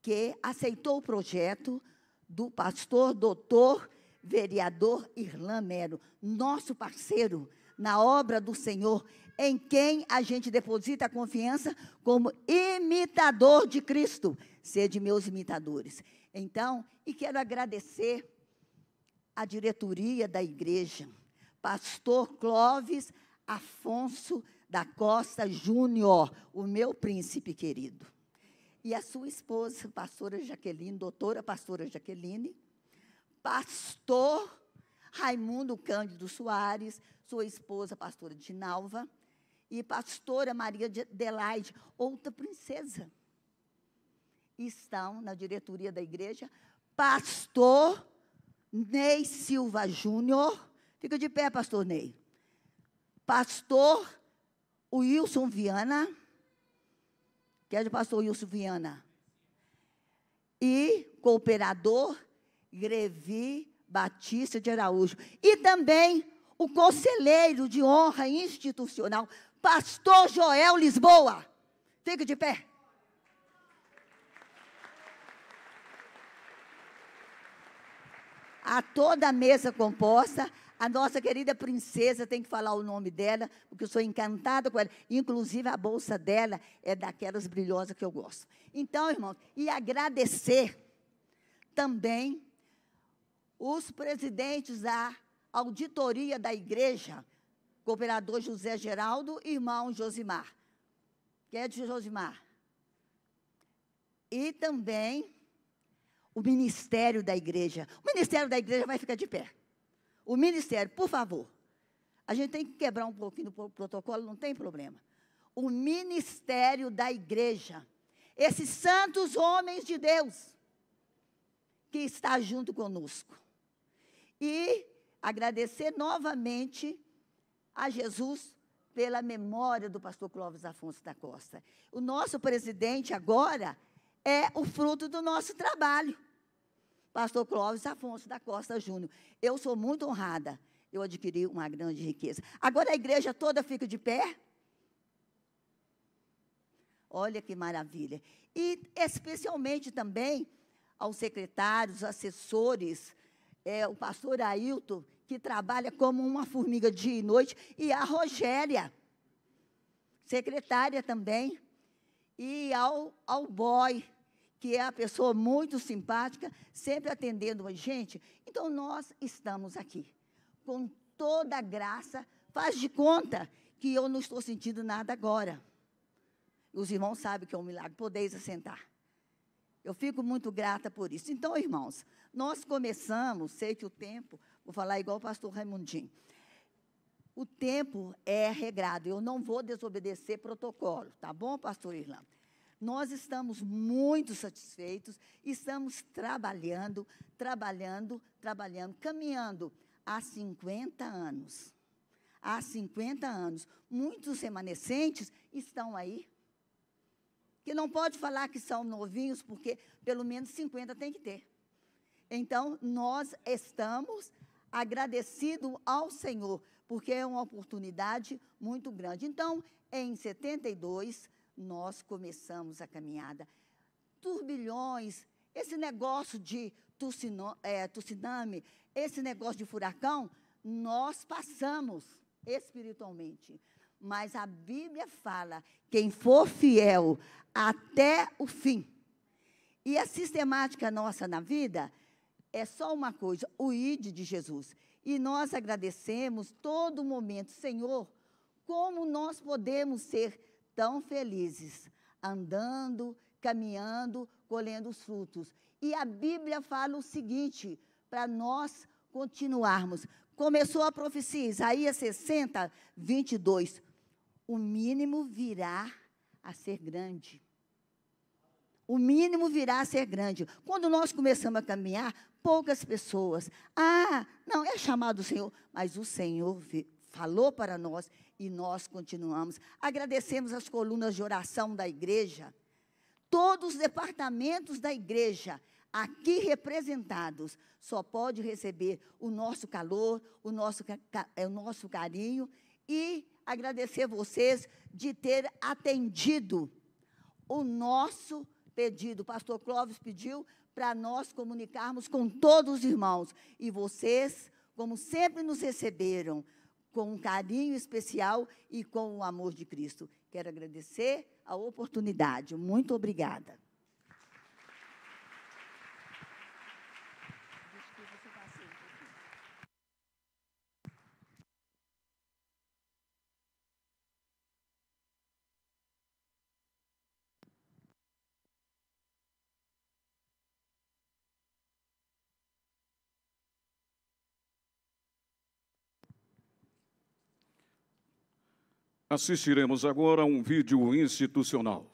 que aceitou o projeto do pastor doutor vereador Irlan Mero, nosso parceiro na obra do Senhor, em quem a gente deposita a confiança como imitador de Cristo. Sede meus imitadores. Então, e quero agradecer à diretoria da igreja, Pastor Clóvis Afonso da Costa Júnior, o meu príncipe querido. E a sua esposa, pastora Jaqueline, doutora pastora Jaqueline, pastor Raimundo Cândido Soares, sua esposa, pastora Dinalva, e pastora Maria de Adelaide, outra princesa, estão na diretoria da igreja, pastor Ney Silva Júnior, Fica de pé, pastor Ney. Pastor Wilson Viana, que é do pastor Wilson Viana, e cooperador Grevi Batista de Araújo. E também o conselheiro de honra institucional, pastor Joel Lisboa. Fica de pé. A toda a mesa composta, a nossa querida princesa, tem que falar o nome dela, porque eu sou encantada com ela. Inclusive, a bolsa dela é daquelas brilhosas que eu gosto. Então, irmãos, e agradecer também os presidentes da auditoria da igreja, cooperador José Geraldo e irmão Josimar. Quem é de Josimar? E também o ministério da igreja. O ministério da igreja vai ficar de pé. O Ministério, por favor. A gente tem que quebrar um pouquinho o protocolo, não tem problema. O Ministério da Igreja. Esses santos homens de Deus que está junto conosco. E agradecer novamente a Jesus pela memória do pastor Clóvis Afonso da Costa. O nosso presidente agora é o fruto do nosso trabalho pastor Clóvis Afonso da Costa Júnior. Eu sou muito honrada. Eu adquiri uma grande riqueza. Agora a igreja toda fica de pé. Olha que maravilha. E especialmente também aos secretários, assessores, é, o pastor Ailton, que trabalha como uma formiga dia e noite, e a Rogéria, secretária também, e ao, ao boy, que é a pessoa muito simpática, sempre atendendo a gente. Então nós estamos aqui com toda a graça. Faz de conta que eu não estou sentindo nada agora. Os irmãos sabem que é um milagre, podeis assentar. Eu fico muito grata por isso. Então, irmãos, nós começamos, sei que o tempo, vou falar igual o pastor Raimundinho. O tempo é regrado, eu não vou desobedecer protocolo, tá bom, pastor Irlanda? Nós estamos muito satisfeitos, estamos trabalhando, trabalhando, trabalhando, caminhando há 50 anos. Há 50 anos. Muitos remanescentes estão aí. Que não pode falar que são novinhos, porque pelo menos 50 tem que ter. Então, nós estamos agradecidos ao Senhor, porque é uma oportunidade muito grande. Então, em 72, nós começamos a caminhada. Turbilhões, esse negócio de tucino, é, tsunami, esse negócio de furacão, nós passamos espiritualmente. Mas a Bíblia fala: quem for fiel até o fim. E a sistemática nossa na vida é só uma coisa: o ID de Jesus. E nós agradecemos todo momento, Senhor, como nós podemos ser tão felizes, andando, caminhando, colhendo os frutos. E a Bíblia fala o seguinte, para nós continuarmos. Começou a profecia, Isaías 60, 22. O mínimo virá a ser grande. O mínimo virá a ser grande. Quando nós começamos a caminhar, poucas pessoas. Ah, não, é chamado o Senhor, mas o Senhor falou para nós e nós continuamos. Agradecemos as colunas de oração da igreja, todos os departamentos da igreja aqui representados só pode receber o nosso calor, o nosso, é, o nosso carinho e agradecer vocês de ter atendido o nosso pedido. O pastor Clóvis pediu para nós comunicarmos com todos os irmãos e vocês, como sempre nos receberam, com um carinho especial e com o amor de Cristo. Quero agradecer a oportunidade. Muito obrigada. Assistiremos agora a um vídeo institucional.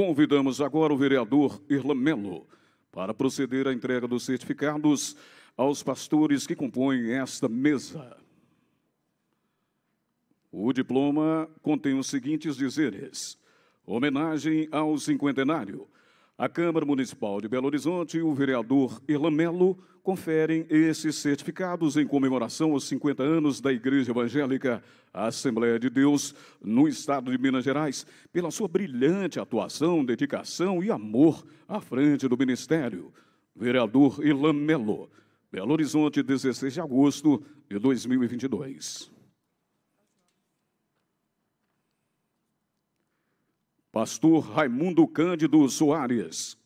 Convidamos agora o vereador Irlamelo para proceder à entrega dos certificados aos pastores que compõem esta mesa. O diploma contém os seguintes dizeres: homenagem ao cinquentenário a Câmara Municipal de Belo Horizonte e o vereador Irlan Melo conferem esses certificados em comemoração aos 50 anos da Igreja Evangélica Assembleia de Deus no estado de Minas Gerais, pela sua brilhante atuação, dedicação e amor à frente do Ministério. Vereador Ilan Melo, Belo Horizonte, 16 de agosto de 2022. Pastor Raimundo Cândido Soares.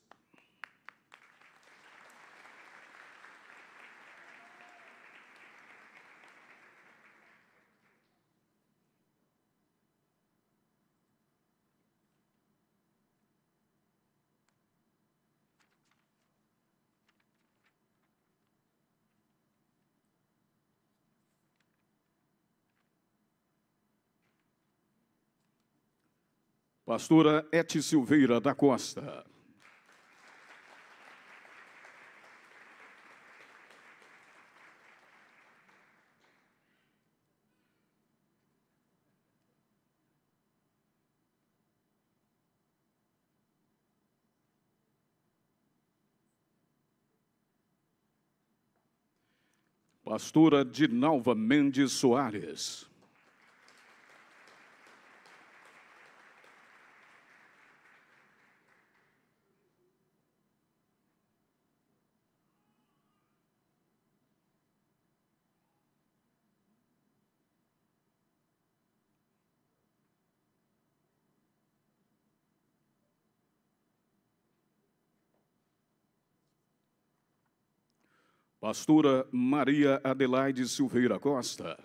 Pastora Et Silveira da Costa. Pastora Dinalva Mendes Soares. Pastora Maria Adelaide Silveira Costa.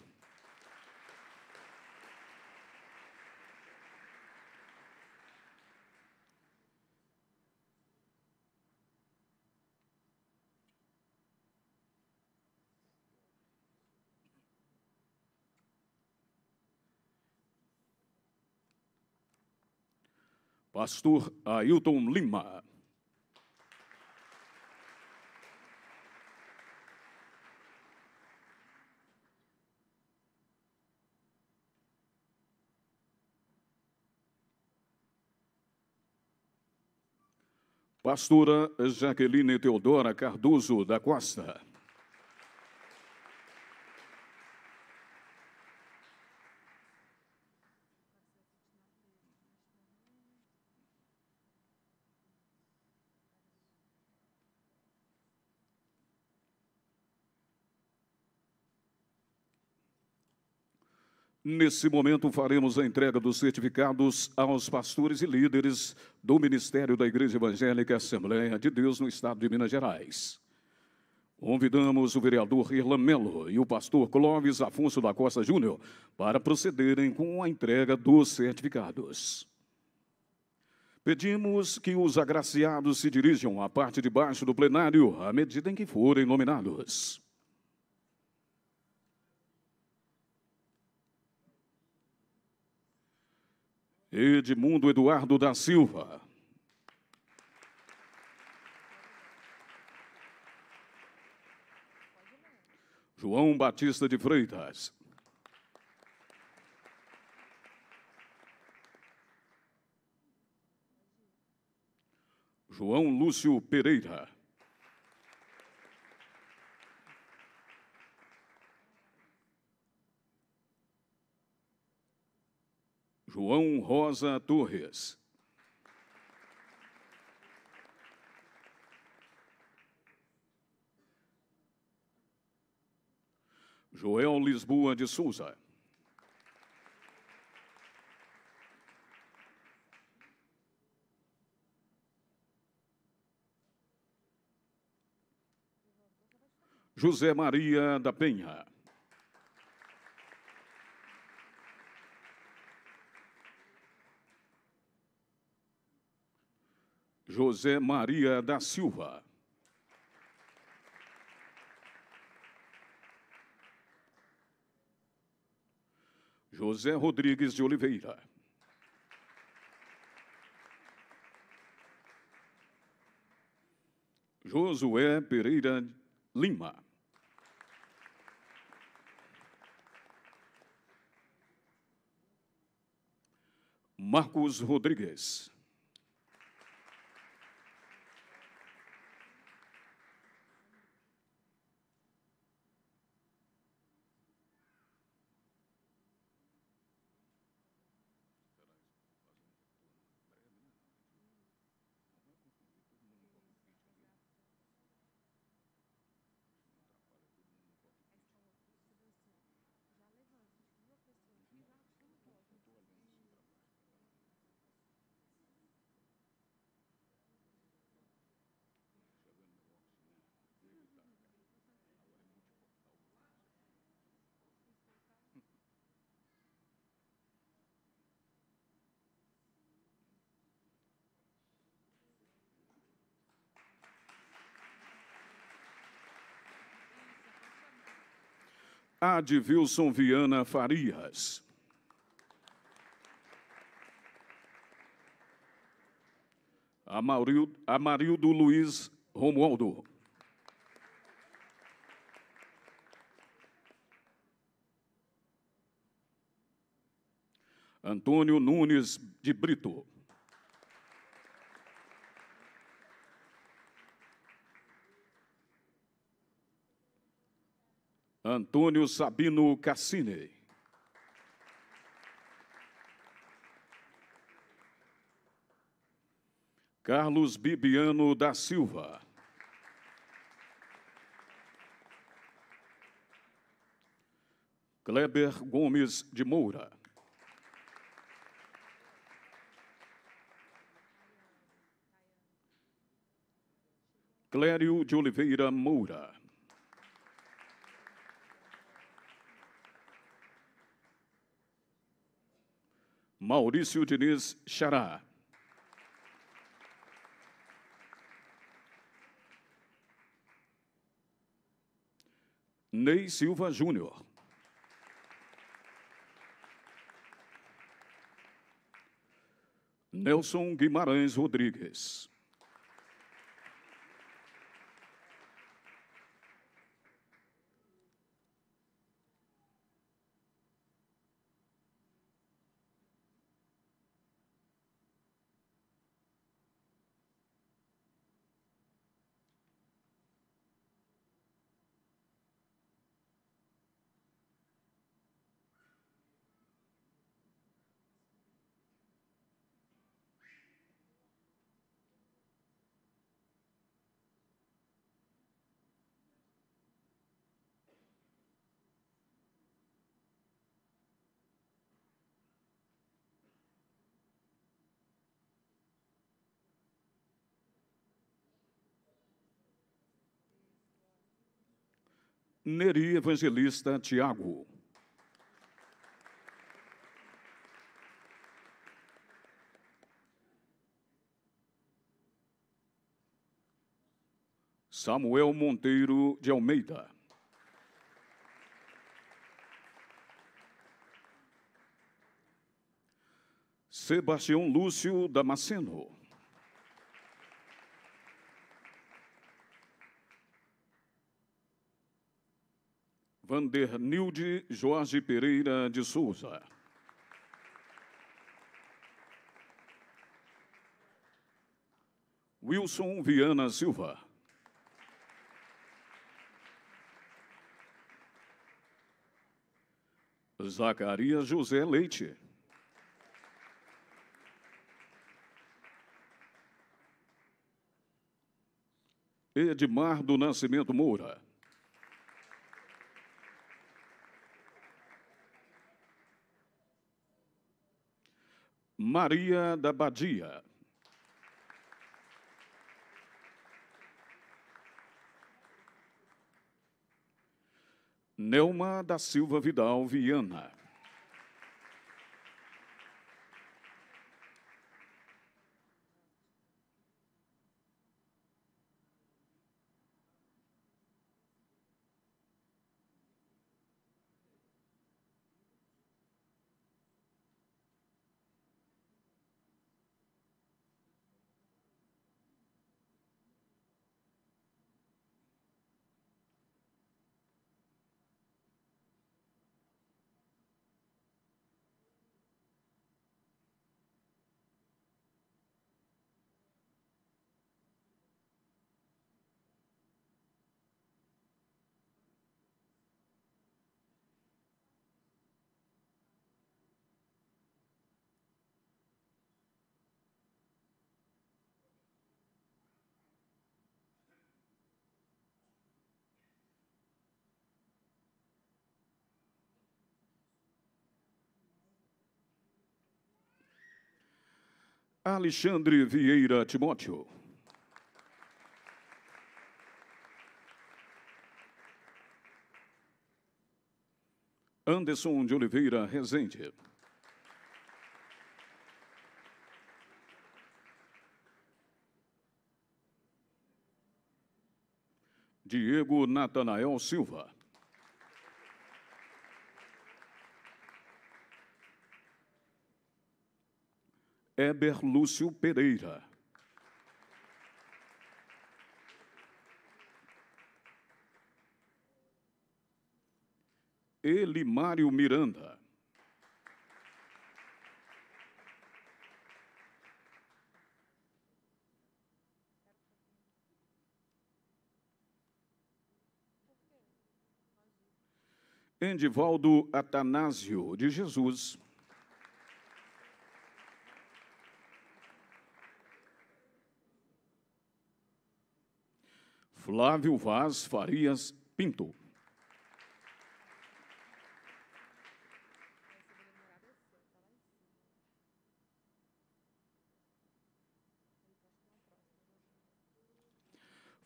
Pastor Ailton Lima. Pastora Jaqueline Teodora Cardoso da Costa. Nesse momento, faremos a entrega dos certificados aos pastores e líderes do Ministério da Igreja Evangélica Assembleia de Deus no Estado de Minas Gerais. Convidamos o vereador Irlan Melo e o pastor Clóvis Afonso da Costa Júnior para procederem com a entrega dos certificados. Pedimos que os agraciados se dirijam à parte de baixo do plenário à medida em que forem nominados. Edmundo Eduardo da Silva. João Batista de Freitas. João Lúcio Pereira. João Rosa Torres. Joel Lisboa de Souza. José Maria da Penha. José Maria da Silva. José Rodrigues de Oliveira. Josué Pereira Lima. Marcos Rodrigues. Advilson Viana Farias. Amarildo, Amarildo Luiz Romualdo. Antônio Nunes de Brito. Antônio Sabino Cassini. Carlos Bibiano da Silva. Kleber Gomes de Moura. Clério de Oliveira Moura. Maurício Diniz Xará. Ney Silva Júnior. Nelson Guimarães Rodrigues. Neri Evangelista Tiago. Samuel Monteiro de Almeida. Sebastião Lúcio Damasceno. Vandernilde Jorge Pereira de Souza. Wilson Viana Silva. Zacarias José Leite. Edmar do Nascimento Moura. Maria da Badia. Nelma da Silva Vidal Viana. Alexandre Vieira Timóteo. Anderson de Oliveira Rezende. Diego Natanael Silva. Eber Lúcio Pereira. Elimário Miranda. Endivaldo Atanásio de Jesus. Flávio Vaz Farias Pinto.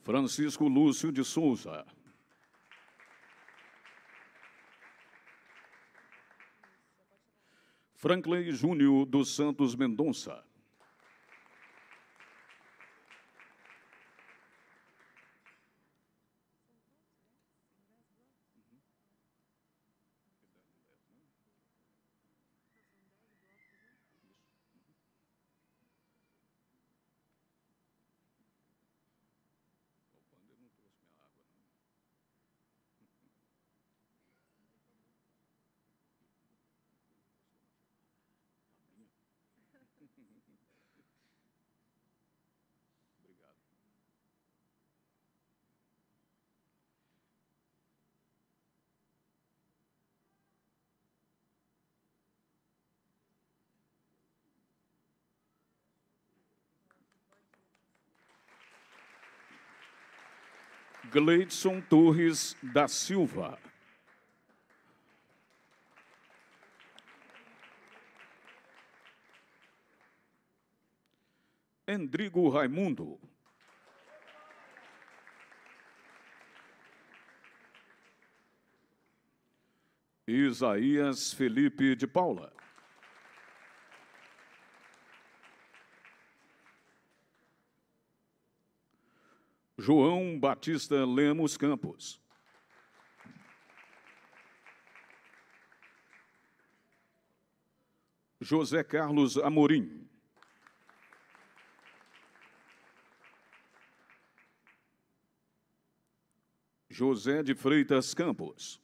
Francisco Lúcio de Souza. Franklin Júnior dos Santos Mendonça. Gleidson Torres da Silva. Endrigo Raimundo. Isaías Felipe de Paula. João Batista Lemos Campos. José Carlos Amorim. José de Freitas Campos.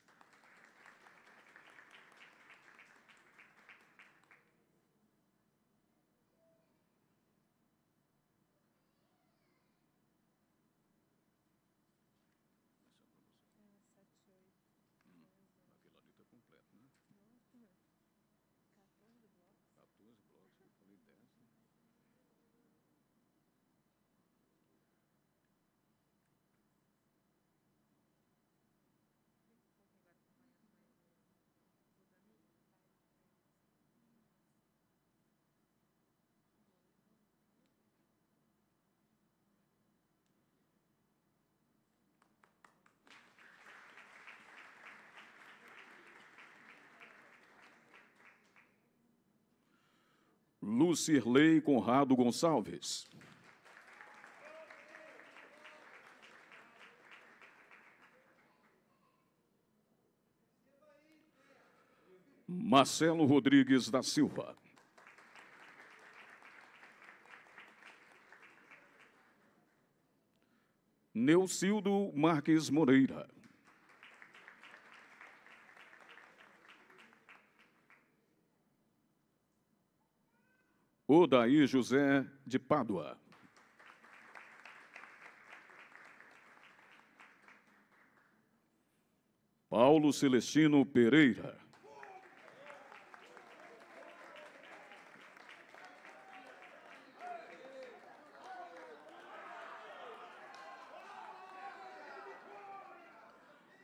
Lucirlei Conrado Gonçalves. Marcelo Rodrigues da Silva. Neucildo Marques Moreira. Odaí José de Pádua. Paulo Celestino Pereira.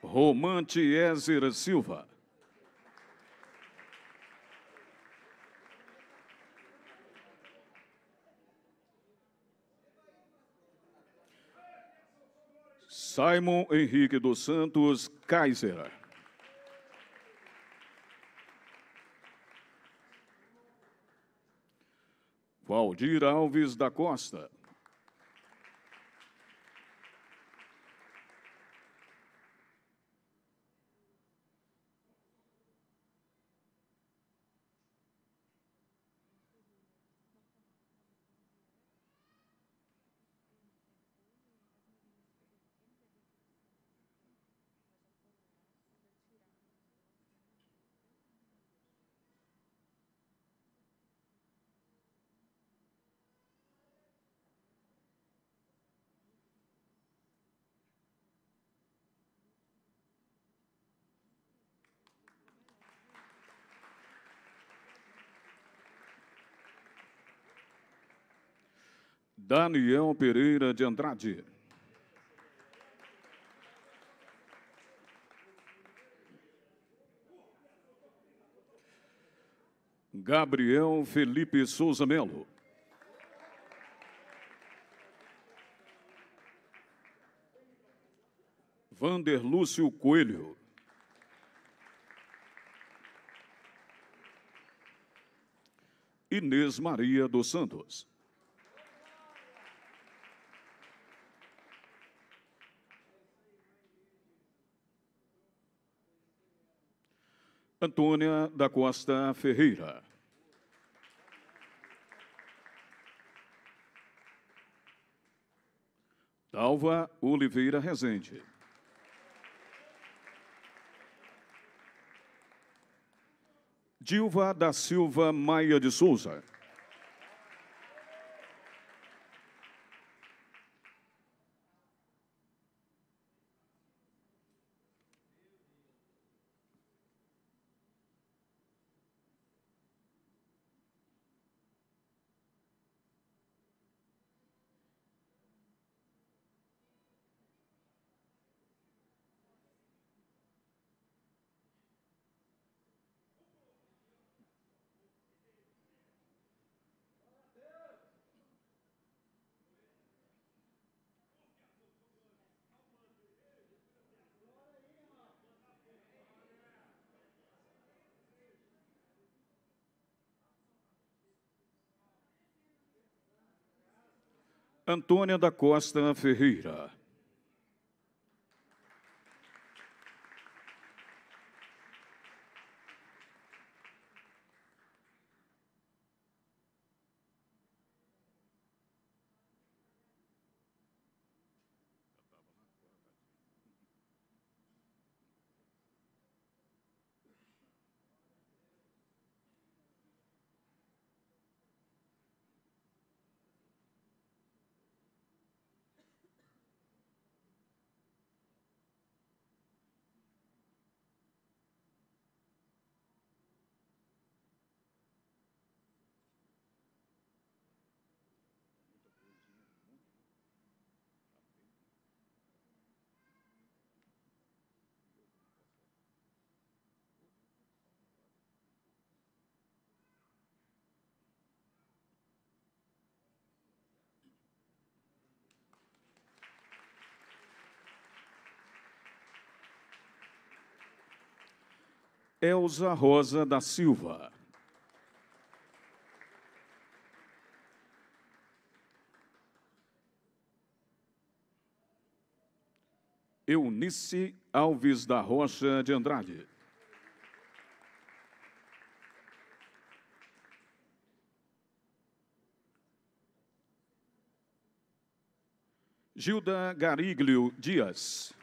Romante Ézer Silva. Simon Henrique dos Santos Kaiser. Valdir Alves da Costa. Daniel Pereira de Andrade. Gabriel Felipe Souza Melo. Vander Lúcio Coelho. Inês Maria dos Santos. Antônia da Costa Ferreira. Dalva Oliveira Rezende. Dilva da Silva Maia de Souza. Antônia da Costa Ferreira. Elza Rosa da Silva. Eunice Alves da Rocha de Andrade. Gilda Gariglio Dias.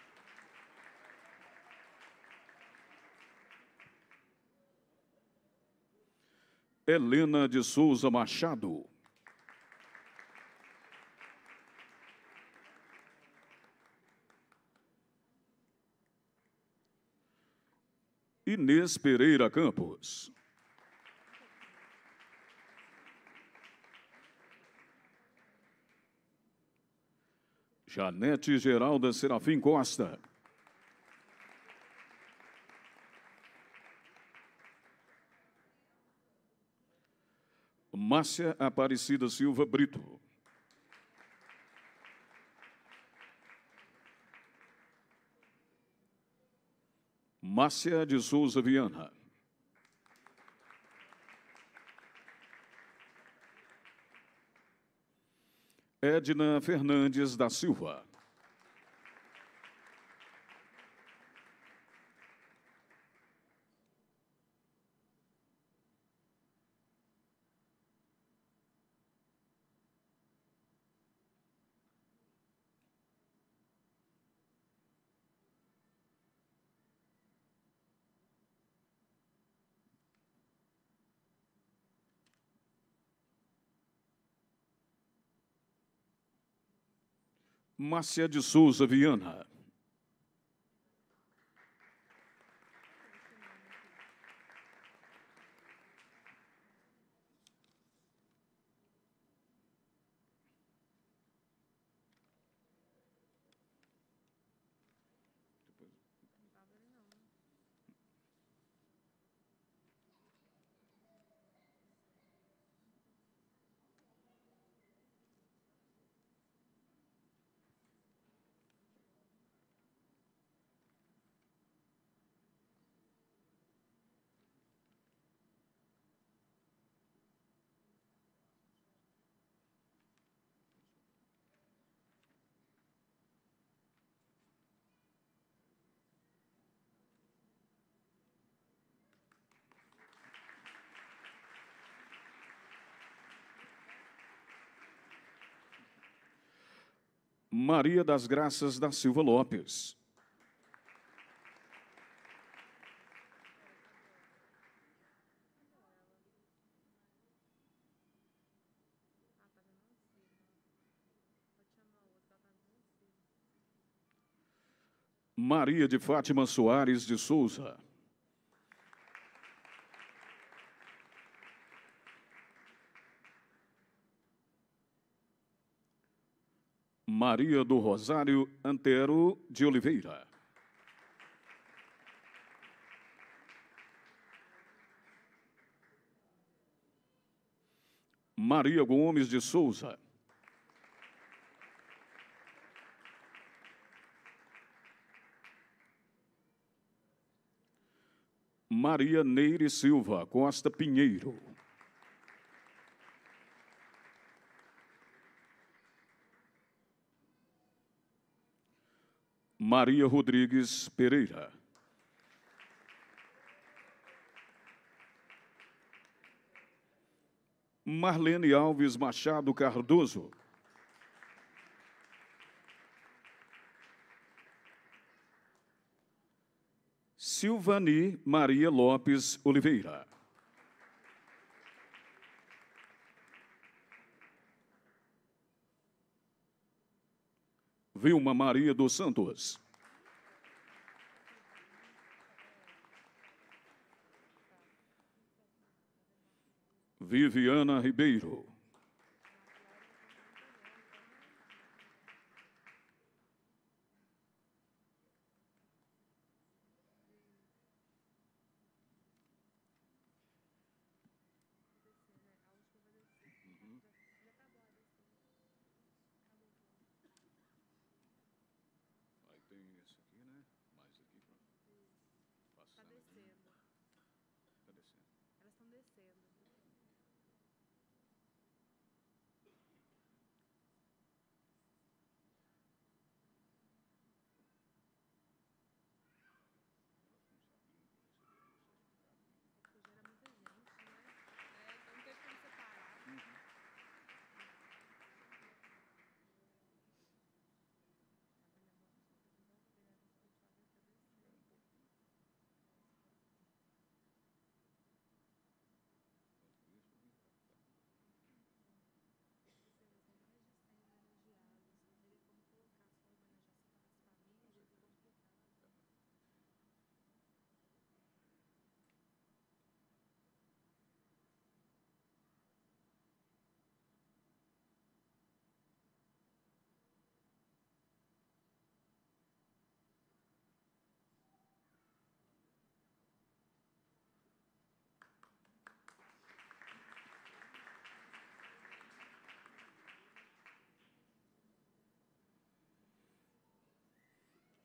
Helena de Souza Machado. Inês Pereira Campos. Janete Geralda Serafim Costa. Márcia Aparecida Silva Brito. Márcia de Souza Viana. Edna Fernandes da Silva. Márcia de Souza Viana. Maria das Graças da Silva Lopes. Maria de Fátima Soares de Souza. Maria do Rosário Antero de Oliveira. Maria Gomes de Souza. Maria Neire Silva Costa Pinheiro. Maria Rodrigues Pereira. Marlene Alves Machado Cardoso. Silvani Maria Lopes Oliveira. Vilma Maria dos Santos. Viviana Ribeiro.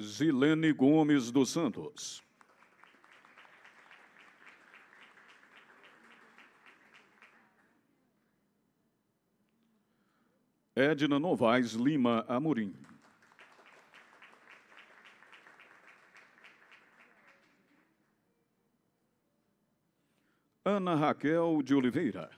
Zilene Gomes dos Santos. Edna Novaes Lima Amorim. Ana Raquel de Oliveira.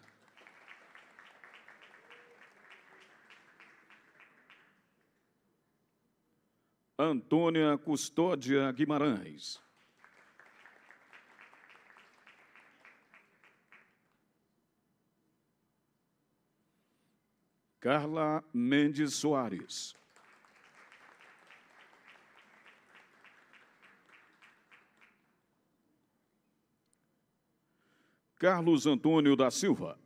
Antônia Custódia Guimarães. Carla Mendes Soares. Carlos Antônio da Silva.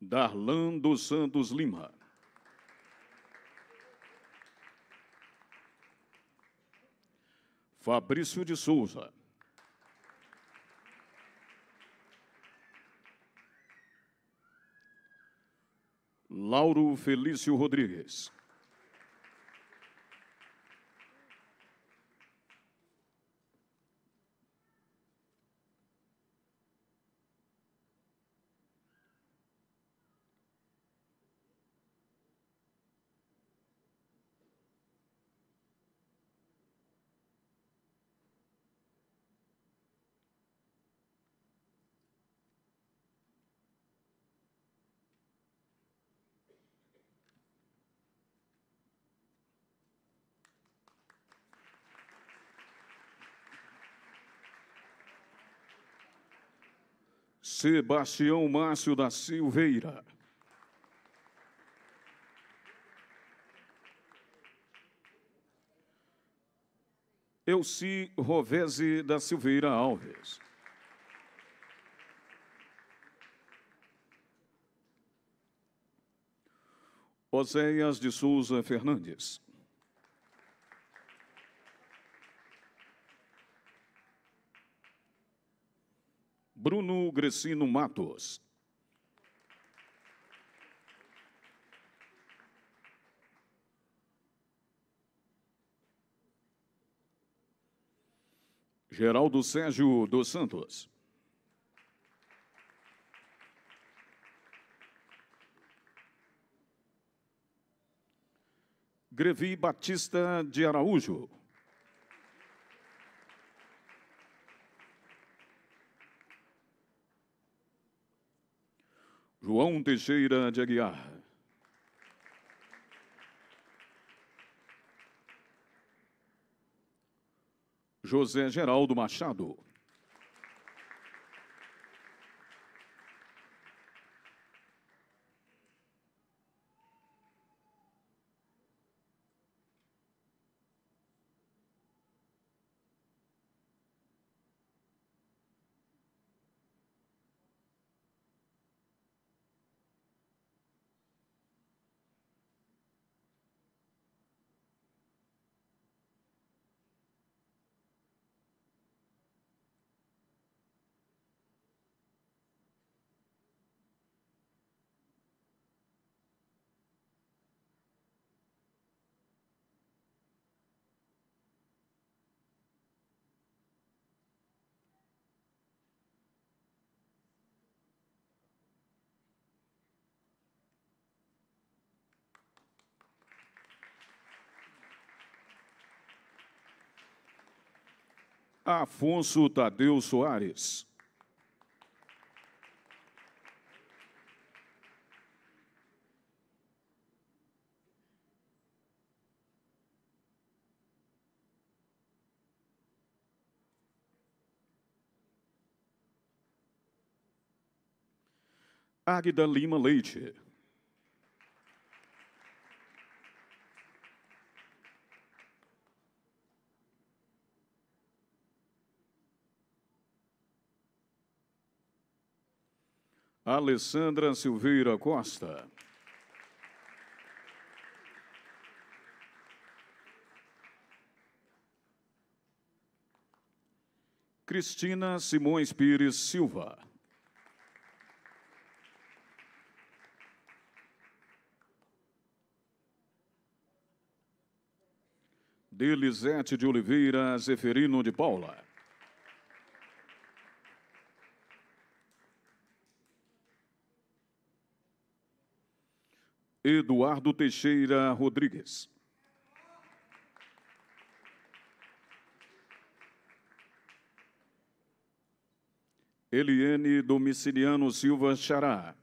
Darlan dos Santos Lima. Fabrício de Souza. Lauro Felício Rodrigues. Sebastião Márcio da Silveira. Elci Rovese da Silveira Alves. Oséias de Souza Fernandes. Bruno Grecino Matos. Geraldo Sérgio dos Santos. Grevi Batista de Araújo. João Teixeira de Aguiar. José Geraldo Machado. Afonso Tadeu Soares. Águida Lima Leite. Alessandra Silveira Costa. Cristina Simões Pires Silva. Delisete de Oliveira Zeferino de Paula. Eduardo Teixeira Rodrigues. Eliane Domiciliano Silva Xará.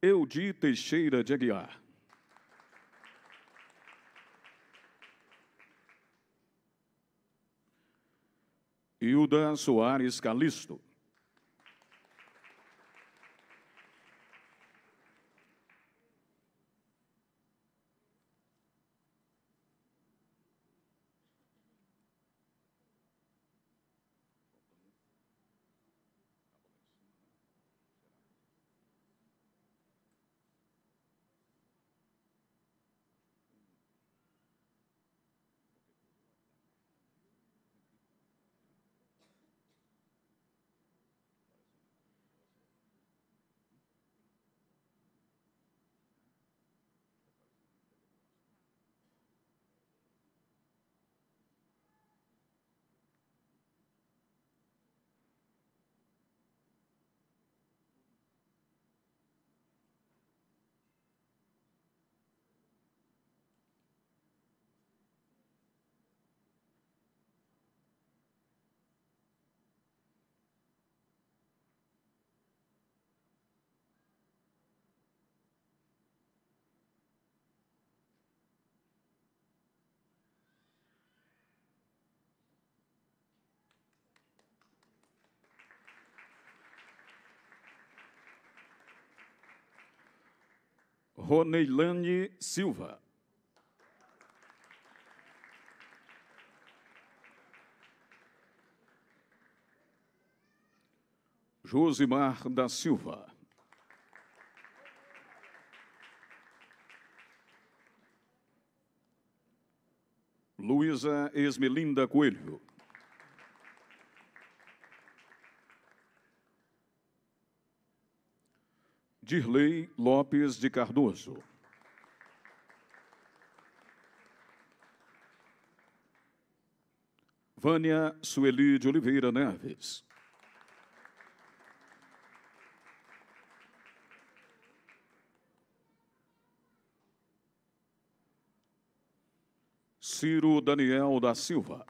Eudi Teixeira de Aguiar. Hilda Soares Calisto. Roneilane Silva. Josimar da Silva. Luísa Esmelinda Coelho. Dirley Lopes de Cardoso. Vânia Sueli de Oliveira Neves. Ciro Daniel da Silva.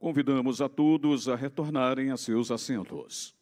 Convidamos a todos a retornarem a seus assentos.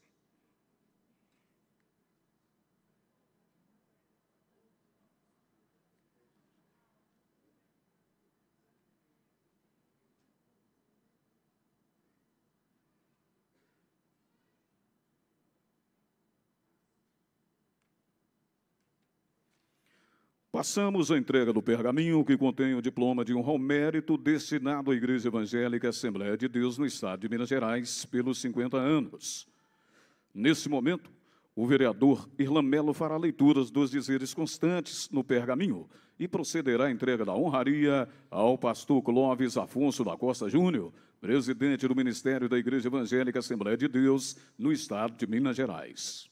Passamos a entrega do pergaminho que contém o diploma de honra ao mérito destinado à Igreja Evangélica Assembleia de Deus no Estado de Minas Gerais pelos 50 anos. Nesse momento, o vereador Irlan Melo fará leituras dos dizeres constantes no pergaminho e procederá à entrega da honraria ao pastor Clóvis Afonso da Costa Júnior, presidente do Ministério da Igreja Evangélica Assembleia de Deus no Estado de Minas Gerais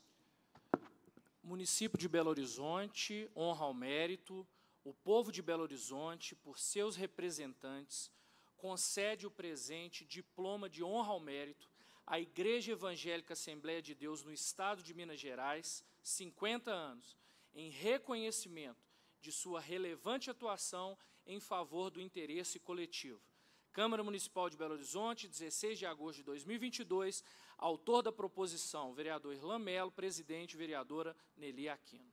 município de Belo Horizonte honra ao mérito, o povo de Belo Horizonte, por seus representantes, concede o presente diploma de honra ao mérito à Igreja Evangélica Assembleia de Deus no estado de Minas Gerais, 50 anos, em reconhecimento de sua relevante atuação em favor do interesse coletivo. Câmara Municipal de Belo Horizonte, 16 de agosto de 2022, Autor da proposição, vereador Irlan Melo, presidente, vereadora Nelly Aquino.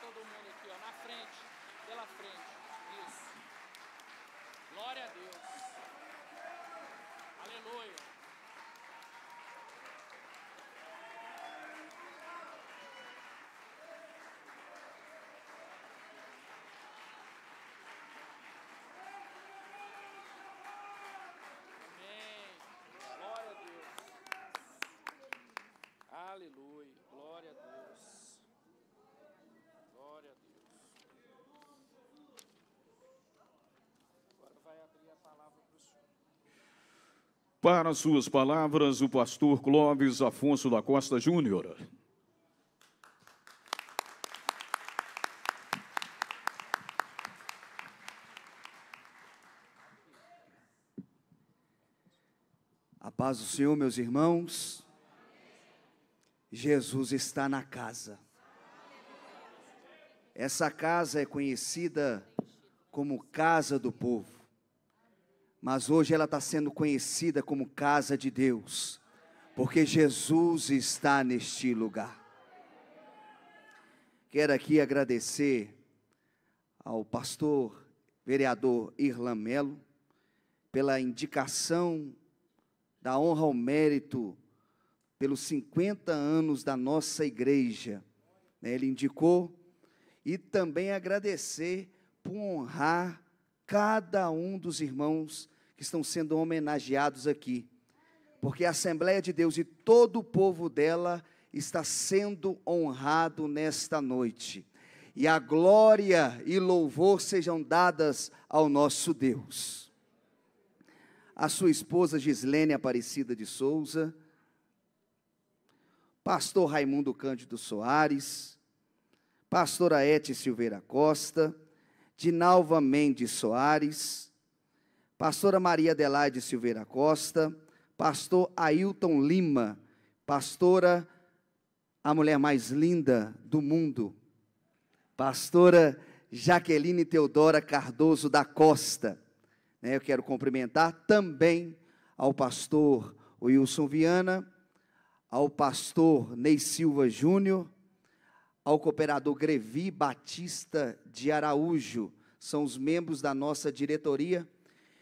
todo mundo aqui, ó, na frente, pela frente. Isso. Glória a Deus. Aleluia. Amém. Glória a Deus. Aleluia. Para suas palavras, o pastor Clóvis Afonso da Costa Júnior. A paz do Senhor, meus irmãos. Jesus está na casa. Essa casa é conhecida como Casa do Povo mas hoje ela está sendo conhecida como Casa de Deus, porque Jesus está neste lugar. Quero aqui agradecer ao pastor vereador Irlan Melo pela indicação da honra ao mérito pelos 50 anos da nossa igreja. Né? Ele indicou e também agradecer por honrar cada um dos irmãos que estão sendo homenageados aqui. Porque a Assembleia de Deus e todo o povo dela está sendo honrado nesta noite. E a glória e louvor sejam dadas ao nosso Deus. A sua esposa Gislene Aparecida de Souza, pastor Raimundo Cândido Soares, pastora Ete Silveira Costa, Dinalva Mendes Soares, pastora Maria Adelaide Silveira Costa, pastor Ailton Lima, pastora, a mulher mais linda do mundo, pastora Jaqueline Teodora Cardoso da Costa. Né, eu quero cumprimentar também ao pastor Wilson Viana, ao pastor Ney Silva Júnior, ao cooperador Grevi Batista de Araújo, são os membros da nossa diretoria,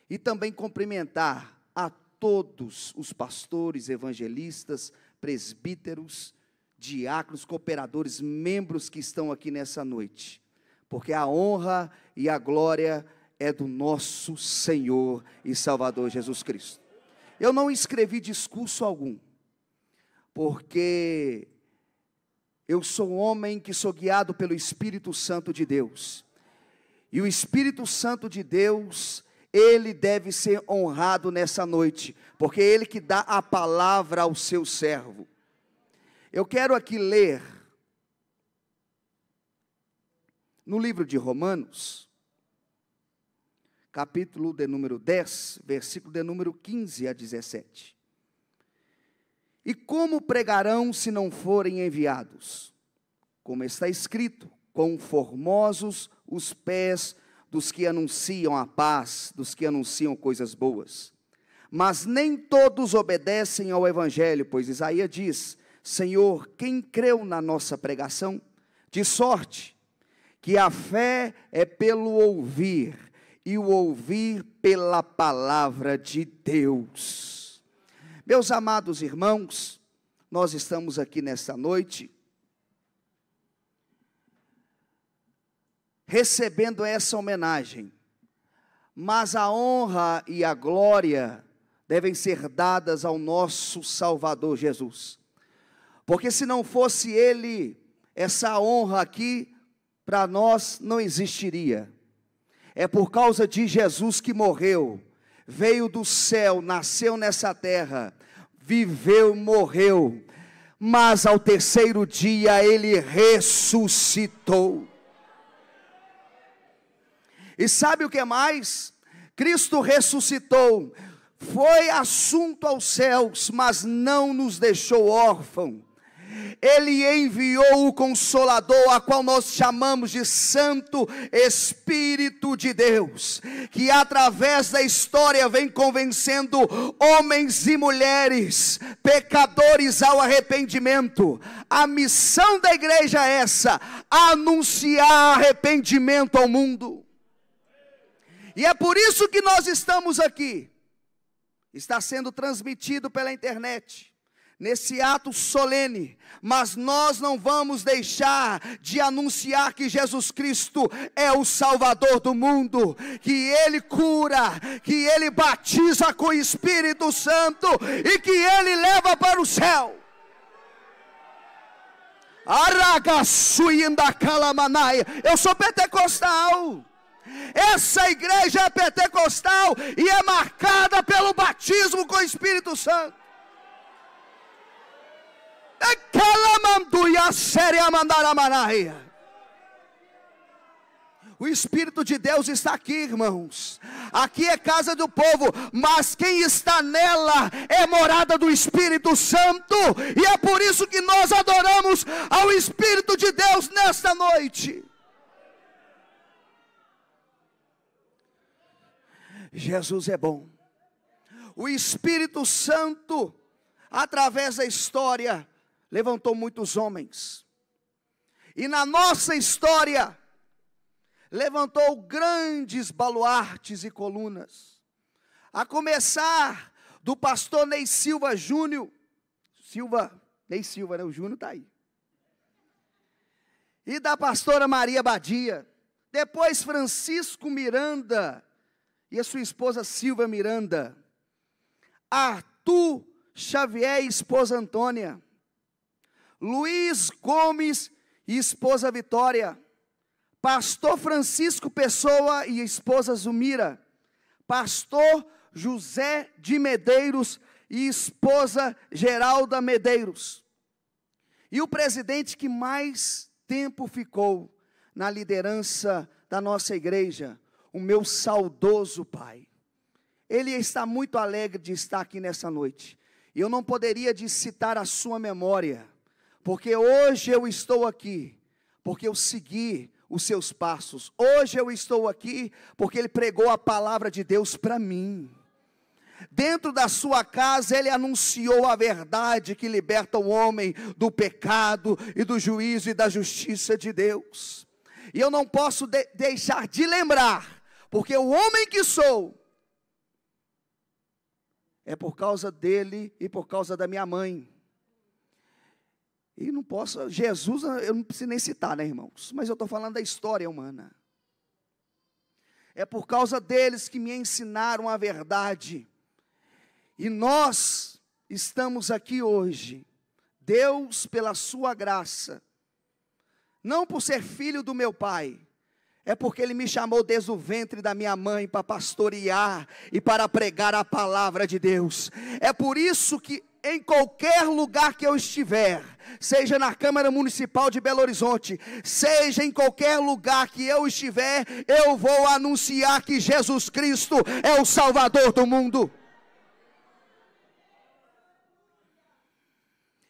e também cumprimentar a todos os pastores, evangelistas, presbíteros, diáconos, cooperadores, membros que estão aqui nessa noite, porque a honra e a glória é do nosso Senhor e Salvador Jesus Cristo. Eu não escrevi discurso algum, porque eu sou homem que sou guiado pelo Espírito Santo de Deus. E o Espírito Santo de Deus, ele deve ser honrado nessa noite, porque é ele que dá a palavra ao seu servo. Eu quero aqui ler no livro de Romanos, capítulo de número 10, versículo de número 15 a 17. E como pregarão se não forem enviados? Como está escrito, Conformosos os pés dos que anunciam a paz, dos que anunciam coisas boas. Mas nem todos obedecem ao Evangelho, pois Isaías diz: Senhor, quem creu na nossa pregação? De sorte que a fé é pelo ouvir, e o ouvir pela palavra de Deus. Meus amados irmãos, nós estamos aqui nesta noite recebendo essa homenagem, mas a honra e a glória devem ser dadas ao nosso Salvador Jesus. Porque se não fosse Ele, essa honra aqui para nós não existiria. É por causa de Jesus que morreu, veio do céu, nasceu nessa terra, viveu, morreu, mas ao terceiro dia ele ressuscitou. E sabe o que é mais? Cristo ressuscitou, foi assunto aos céus, mas não nos deixou órfãos. Ele enviou o Consolador, a qual nós chamamos de Santo Espírito de Deus, que através da história vem convencendo homens e mulheres, pecadores ao arrependimento. A missão da igreja é essa: anunciar arrependimento ao mundo. E é por isso que nós estamos aqui. Está sendo transmitido pela internet nesse ato solene, mas nós não vamos deixar de anunciar que Jesus Cristo é o Salvador do mundo, que Ele cura, que Ele batiza com o Espírito Santo e que Ele leva para o céu. Eu sou pentecostal. Essa igreja é pentecostal e é marcada pelo batismo com o Espírito Santo. O Espírito de Deus está aqui, irmãos. Aqui é casa do povo, mas quem está nela é morada do Espírito Santo, e é por isso que nós adoramos ao Espírito de Deus nesta noite. Jesus é bom. O Espírito Santo, através da história, levantou muitos homens. E na nossa história, levantou grandes baluartes e colunas. A começar do pastor Ney Silva Júnior. Silva, Ney Silva, né? O Júnior está aí. E da pastora Maria Badia. Depois Francisco Miranda e a sua esposa Silva Miranda. Arthur Xavier e esposa Antônia. Luiz Gomes e esposa Vitória, pastor Francisco Pessoa e esposa Zumira, pastor José de Medeiros e esposa Geralda Medeiros. E o presidente que mais tempo ficou na liderança da nossa igreja, o meu saudoso pai. Ele está muito alegre de estar aqui nessa noite. E eu não poderia citar a sua memória porque hoje eu estou aqui, porque eu segui os seus passos. Hoje eu estou aqui porque ele pregou a palavra de Deus para mim. Dentro da sua casa, ele anunciou a verdade que liberta o homem do pecado e do juízo e da justiça de Deus. E eu não posso de deixar de lembrar, porque o homem que sou, é por causa dele e por causa da minha mãe. E não posso, Jesus, eu não preciso nem citar, né, irmãos? Mas eu estou falando da história humana. É por causa deles que me ensinaram a verdade. E nós estamos aqui hoje. Deus, pela sua graça, não por ser filho do meu pai, é porque ele me chamou desde o ventre da minha mãe para pastorear e para pregar a palavra de Deus. É por isso que em qualquer lugar que eu estiver, seja na Câmara Municipal de Belo Horizonte, seja em qualquer lugar que eu estiver, eu vou anunciar que Jesus Cristo é o Salvador do mundo.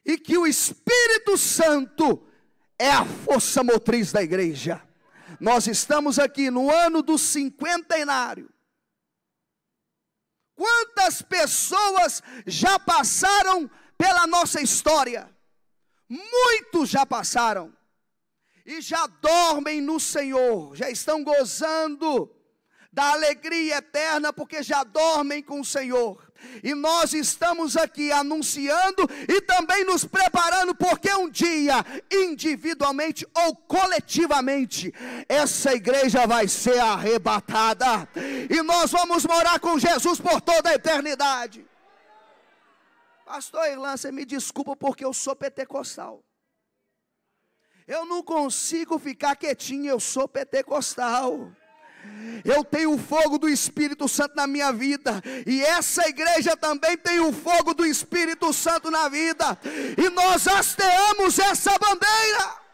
E que o Espírito Santo é a força motriz da igreja. Nós estamos aqui no ano do cinquentenário Quantas pessoas já passaram pela nossa história? Muitos já passaram e já dormem no Senhor, já estão gozando da alegria eterna porque já dormem com o Senhor. E nós estamos aqui anunciando e também nos preparando, porque um dia, individualmente ou coletivamente, essa igreja vai ser arrebatada. E nós vamos morar com Jesus por toda a eternidade. Pastor Irlan, você me desculpa porque eu sou pentecostal. Eu não consigo ficar quietinho, eu sou pentecostal. Eu tenho o fogo do Espírito Santo na minha vida, e essa igreja também tem o fogo do Espírito Santo na vida, e nós hasteamos essa bandeira.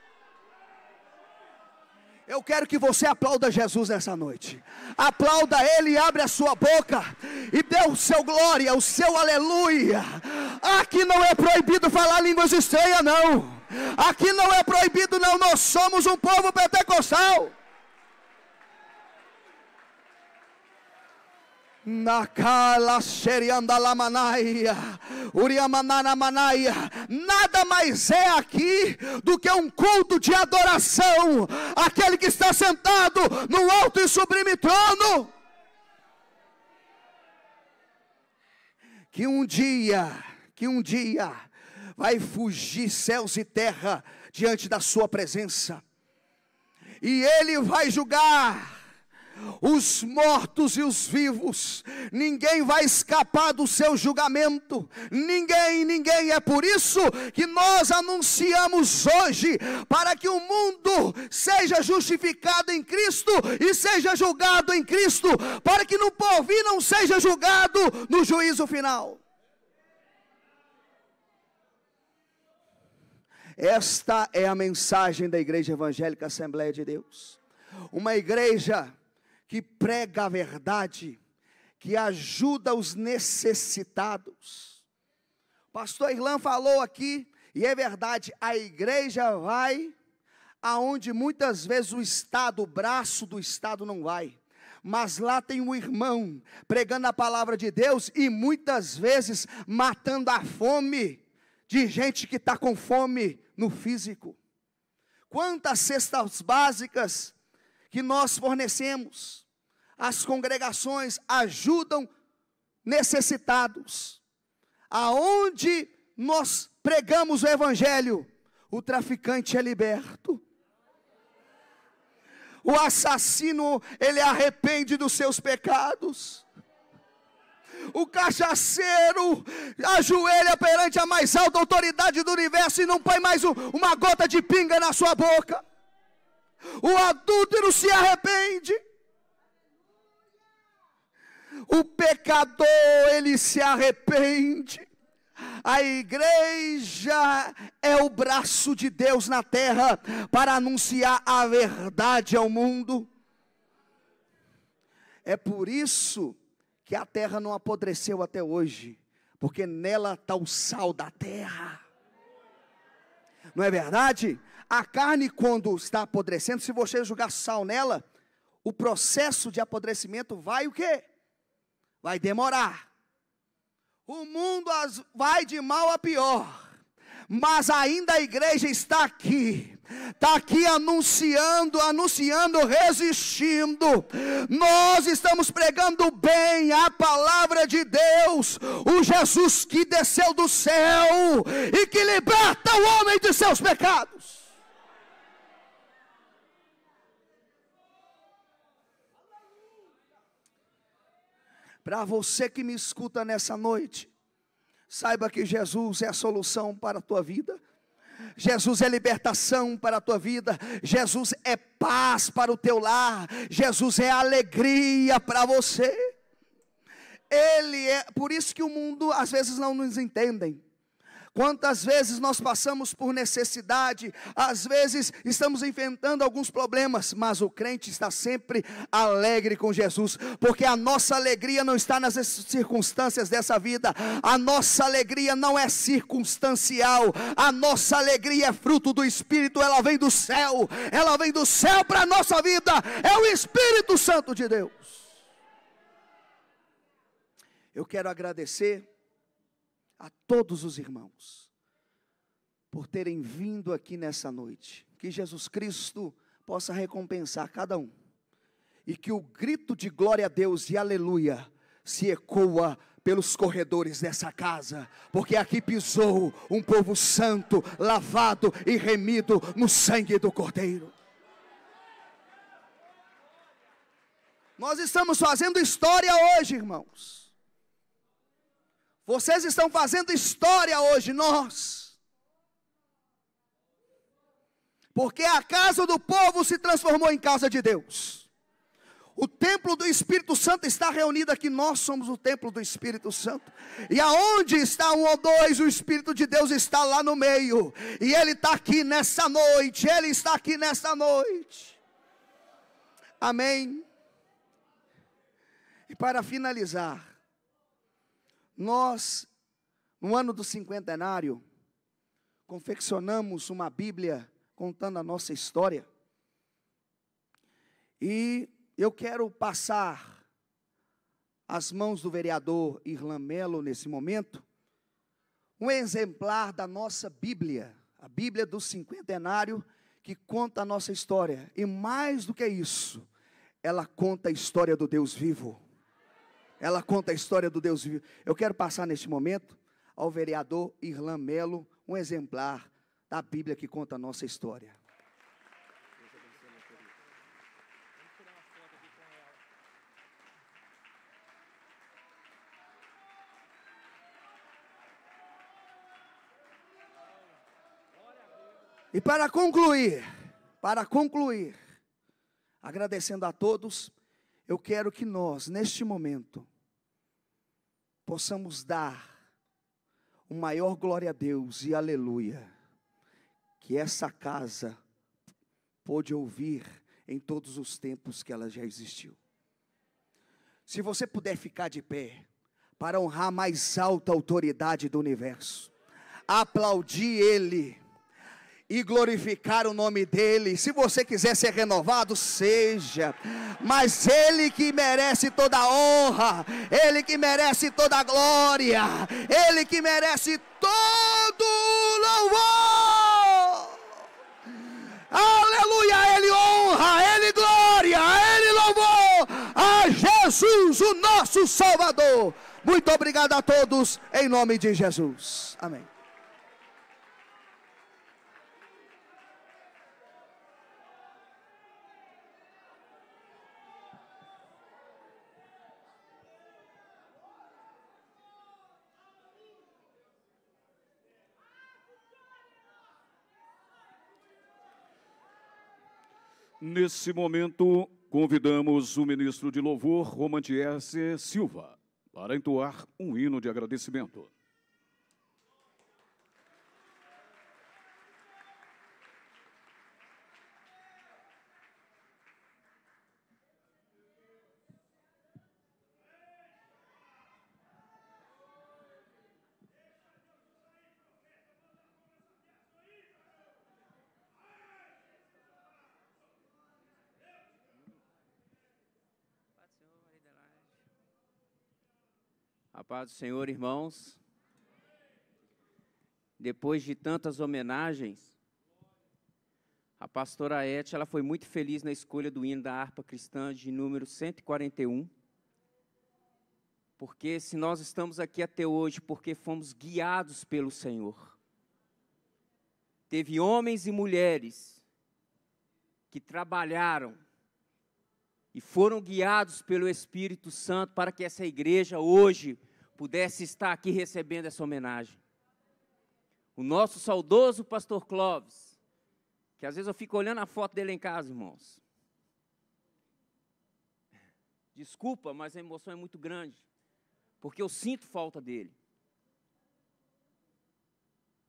Eu quero que você aplauda Jesus nessa noite. Aplauda Ele e abre a sua boca e dê o seu glória, o seu aleluia. Aqui não é proibido falar línguas estranhas, não. Aqui não é proibido, não. Nós somos um povo pentecostal. nada mais é aqui do que um culto de adoração, aquele que está sentado no alto e sublime trono, que um dia, que um dia, vai fugir céus e terra diante da Sua presença, e Ele vai julgar os mortos e os vivos, ninguém vai escapar do seu julgamento, ninguém, ninguém. É por isso que nós anunciamos hoje, para que o mundo seja justificado em Cristo e seja julgado em Cristo, para que no porvir não seja julgado no juízo final. Esta é a mensagem da Igreja Evangélica Assembleia de Deus. Uma igreja que prega a verdade, que ajuda os necessitados. Pastor Irlan falou aqui, e é verdade, a igreja vai aonde muitas vezes o Estado, o braço do Estado não vai. Mas lá tem um irmão pregando a palavra de Deus e muitas vezes matando a fome de gente que está com fome no físico. Quantas cestas básicas que nós fornecemos? as congregações ajudam necessitados. Aonde nós pregamos o evangelho, o traficante é liberto. O assassino, ele arrepende dos seus pecados. O cachaceiro ajoelha perante a mais alta autoridade do universo e não põe mais um, uma gota de pinga na sua boca. O adúltero se arrepende o pecador ele se arrepende. A igreja é o braço de Deus na terra para anunciar a verdade ao mundo. É por isso que a terra não apodreceu até hoje, porque nela está o sal da terra. Não é verdade? A carne, quando está apodrecendo, se você jogar sal nela, o processo de apodrecimento vai o quê? vai demorar. O mundo vai de mal a pior, mas ainda a igreja está aqui está aqui anunciando, anunciando, resistindo. Nós estamos pregando bem a palavra de Deus, o Jesus que desceu do céu e que liberta o homem de seus pecados. Para você que me escuta nessa noite, saiba que Jesus é a solução para a tua vida. Jesus é libertação para a tua vida, Jesus é paz para o teu lar, Jesus é alegria para você. Ele é, por isso que o mundo às vezes não nos entendem. Quantas vezes nós passamos por necessidade, às vezes estamos enfrentando alguns problemas, mas o crente está sempre alegre com Jesus, porque a nossa alegria não está nas circunstâncias dessa vida, a nossa alegria não é circunstancial, a nossa alegria é fruto do Espírito, ela vem do céu, ela vem do céu para a nossa vida, é o Espírito Santo de Deus. Eu quero agradecer a todos os irmãos por terem vindo aqui nessa noite. Que Jesus Cristo possa recompensar cada um. E que o grito de glória a Deus e aleluia se ecoa pelos corredores dessa casa, porque aqui pisou um povo santo, lavado e remido no sangue do Cordeiro. Nós estamos fazendo história hoje, irmãos. Vocês estão fazendo história hoje, nós. Porque a casa do povo se transformou em casa de Deus. O templo do Espírito Santo está reunido aqui, nós somos o templo do Espírito Santo. E aonde está um ou dois, o Espírito de Deus está lá no meio. E Ele está aqui nessa noite, Ele está aqui nessa noite. Amém. E para finalizar, nós, no ano do cinquentenário, confeccionamos uma Bíblia contando a nossa história. E eu quero passar às mãos do vereador Irlan Melo, nesse momento, um exemplar da nossa Bíblia, a Bíblia do cinquentenário, que conta a nossa história. E mais do que isso, ela conta a história do Deus vivo. Ela conta a história do Deus vivo. Eu quero passar neste momento ao vereador Irlan Melo, um exemplar da Bíblia que conta a nossa história. E para concluir, para concluir, agradecendo a todos, eu quero que nós, neste momento, possamos dar o maior glória a Deus e aleluia, que essa casa pôde ouvir em todos os tempos que ela já existiu. Se você puder ficar de pé, para honrar a mais alta autoridade do universo, aplaudir Ele e glorificar o nome dele. Se você quiser ser renovado, seja. Mas ele que merece toda a honra, ele que merece toda a glória, ele que merece todo o louvor. Aleluia, ele honra, ele glória, ele louvor a Jesus, o nosso Salvador. Muito obrigado a todos, em nome de Jesus. Amém. Nesse momento, convidamos o ministro de Louvor, Romantier Silva, para entoar um hino de agradecimento. Paz do Senhor, irmãos. Depois de tantas homenagens, a pastora Et, ela foi muito feliz na escolha do hino da harpa cristã de número 141. Porque se nós estamos aqui até hoje, porque fomos guiados pelo Senhor. Teve homens e mulheres que trabalharam e foram guiados pelo Espírito Santo para que essa igreja hoje pudesse estar aqui recebendo essa homenagem. O nosso saudoso pastor Clóvis, que às vezes eu fico olhando a foto dele em casa, irmãos. Desculpa, mas a emoção é muito grande, porque eu sinto falta dele.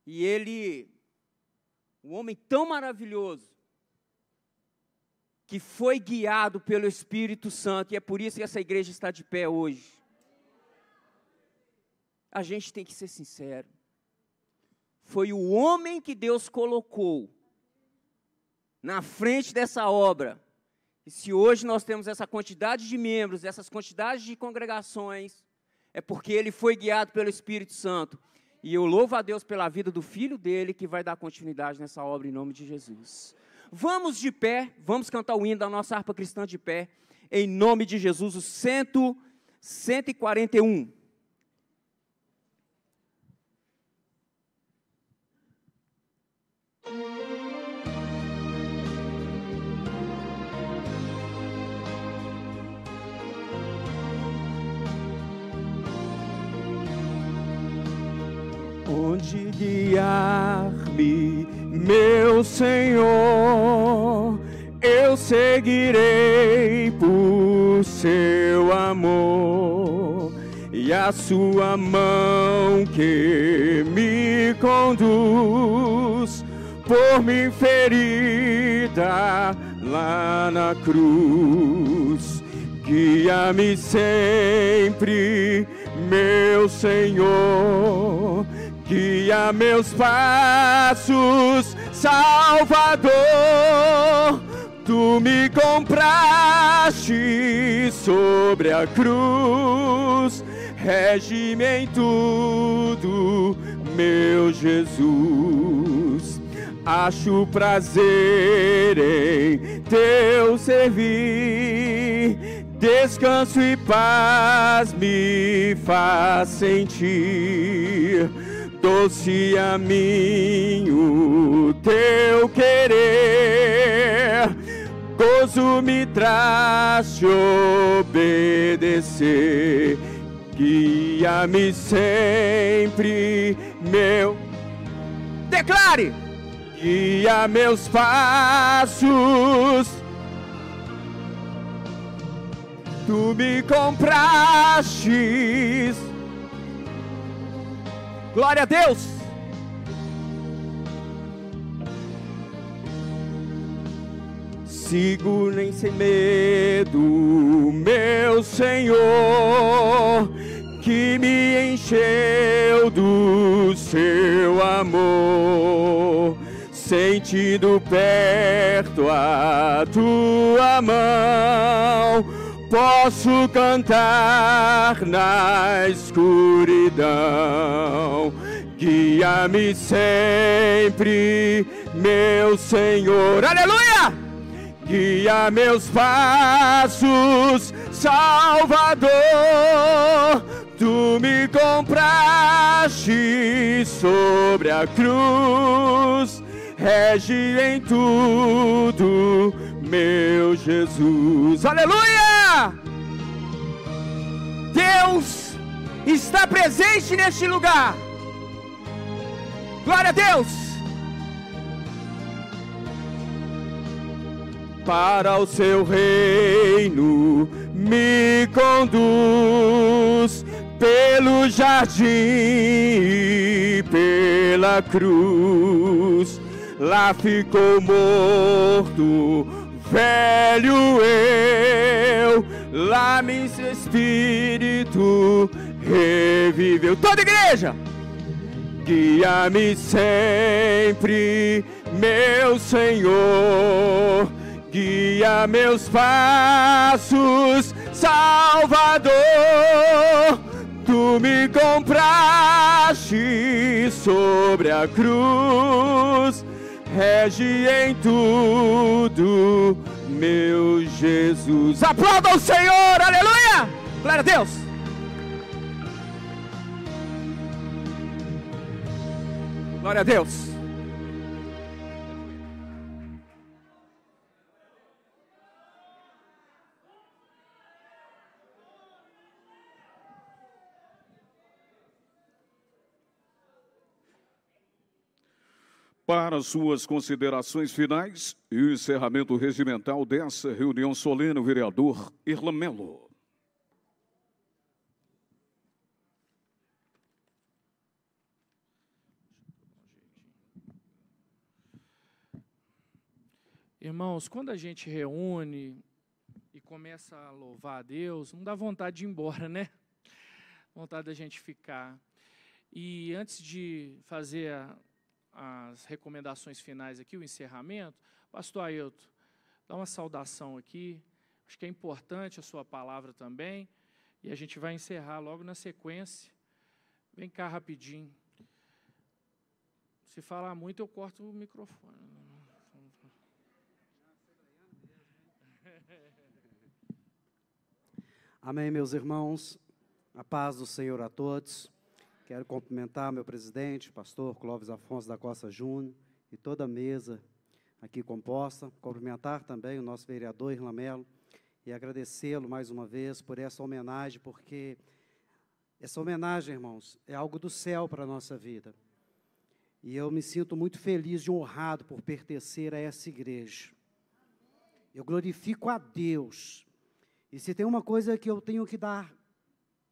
E ele, um homem tão maravilhoso, que foi guiado pelo Espírito Santo, e é por isso que essa igreja está de pé hoje a gente tem que ser sincero. Foi o homem que Deus colocou na frente dessa obra. E se hoje nós temos essa quantidade de membros, essas quantidades de congregações, é porque ele foi guiado pelo Espírito Santo. E eu louvo a Deus pela vida do filho dele que vai dar continuidade nessa obra em nome de Jesus. Vamos de pé, vamos cantar o hino da nossa harpa cristã de pé, em nome de Jesus, o cento, 141. onde guiar-me, meu Senhor, eu seguirei por seu amor e a sua mão que me conduz por mim ferida lá na cruz. Guia-me sempre, meu Senhor, guia meus passos, Salvador. Tu me compraste sobre a cruz, regime em tudo, meu Jesus. Acho prazer em teu servir, descanso e paz me faz sentir doce a mim o teu querer, consume traste obedecer, guia-me sempre, meu. Declare! Guia meus passos, tu me comprastes Glória a Deus. Segurem sem medo, meu Senhor, que me encheu do seu amor, sentindo perto a tua mão posso cantar na escuridão. Guia-me sempre, meu Senhor. Aleluia! Guia meus passos, Salvador. Tu me compraste sobre a cruz, rege em tudo meu Jesus. Aleluia! Deus está presente neste lugar. Glória a Deus! Para o seu reino me conduz pelo jardim e pela cruz. Lá ficou morto velho eu, lá me espírito reviveu. Toda igreja, guia-me sempre, meu Senhor, guia meus passos, Salvador. Tu me compraste sobre a cruz rege em tudo, meu Jesus. Aplauda o Senhor, aleluia! Glória a Deus! Glória a Deus! para suas considerações finais e o encerramento regimental dessa reunião solene, o vereador Irlan Melo. Irmãos, quando a gente reúne e começa a louvar a Deus, não dá vontade de ir embora, né? Vontade da gente ficar. E antes de fazer a as recomendações finais aqui, o encerramento. Pastor Ailton, dá uma saudação aqui. Acho que é importante a sua palavra também. E a gente vai encerrar logo na sequência. Vem cá rapidinho. Se falar muito, eu corto o microfone. Amém, meus irmãos. A paz do Senhor a todos. Quero cumprimentar meu presidente, pastor Clóvis Afonso da Costa Júnior, e toda a mesa aqui composta. Cumprimentar também o nosso vereador Irlamelo e agradecê-lo mais uma vez por essa homenagem, porque essa homenagem, irmãos, é algo do céu para a nossa vida. E eu me sinto muito feliz e honrado por pertencer a essa igreja. Eu glorifico a Deus. E se tem uma coisa que eu tenho que dar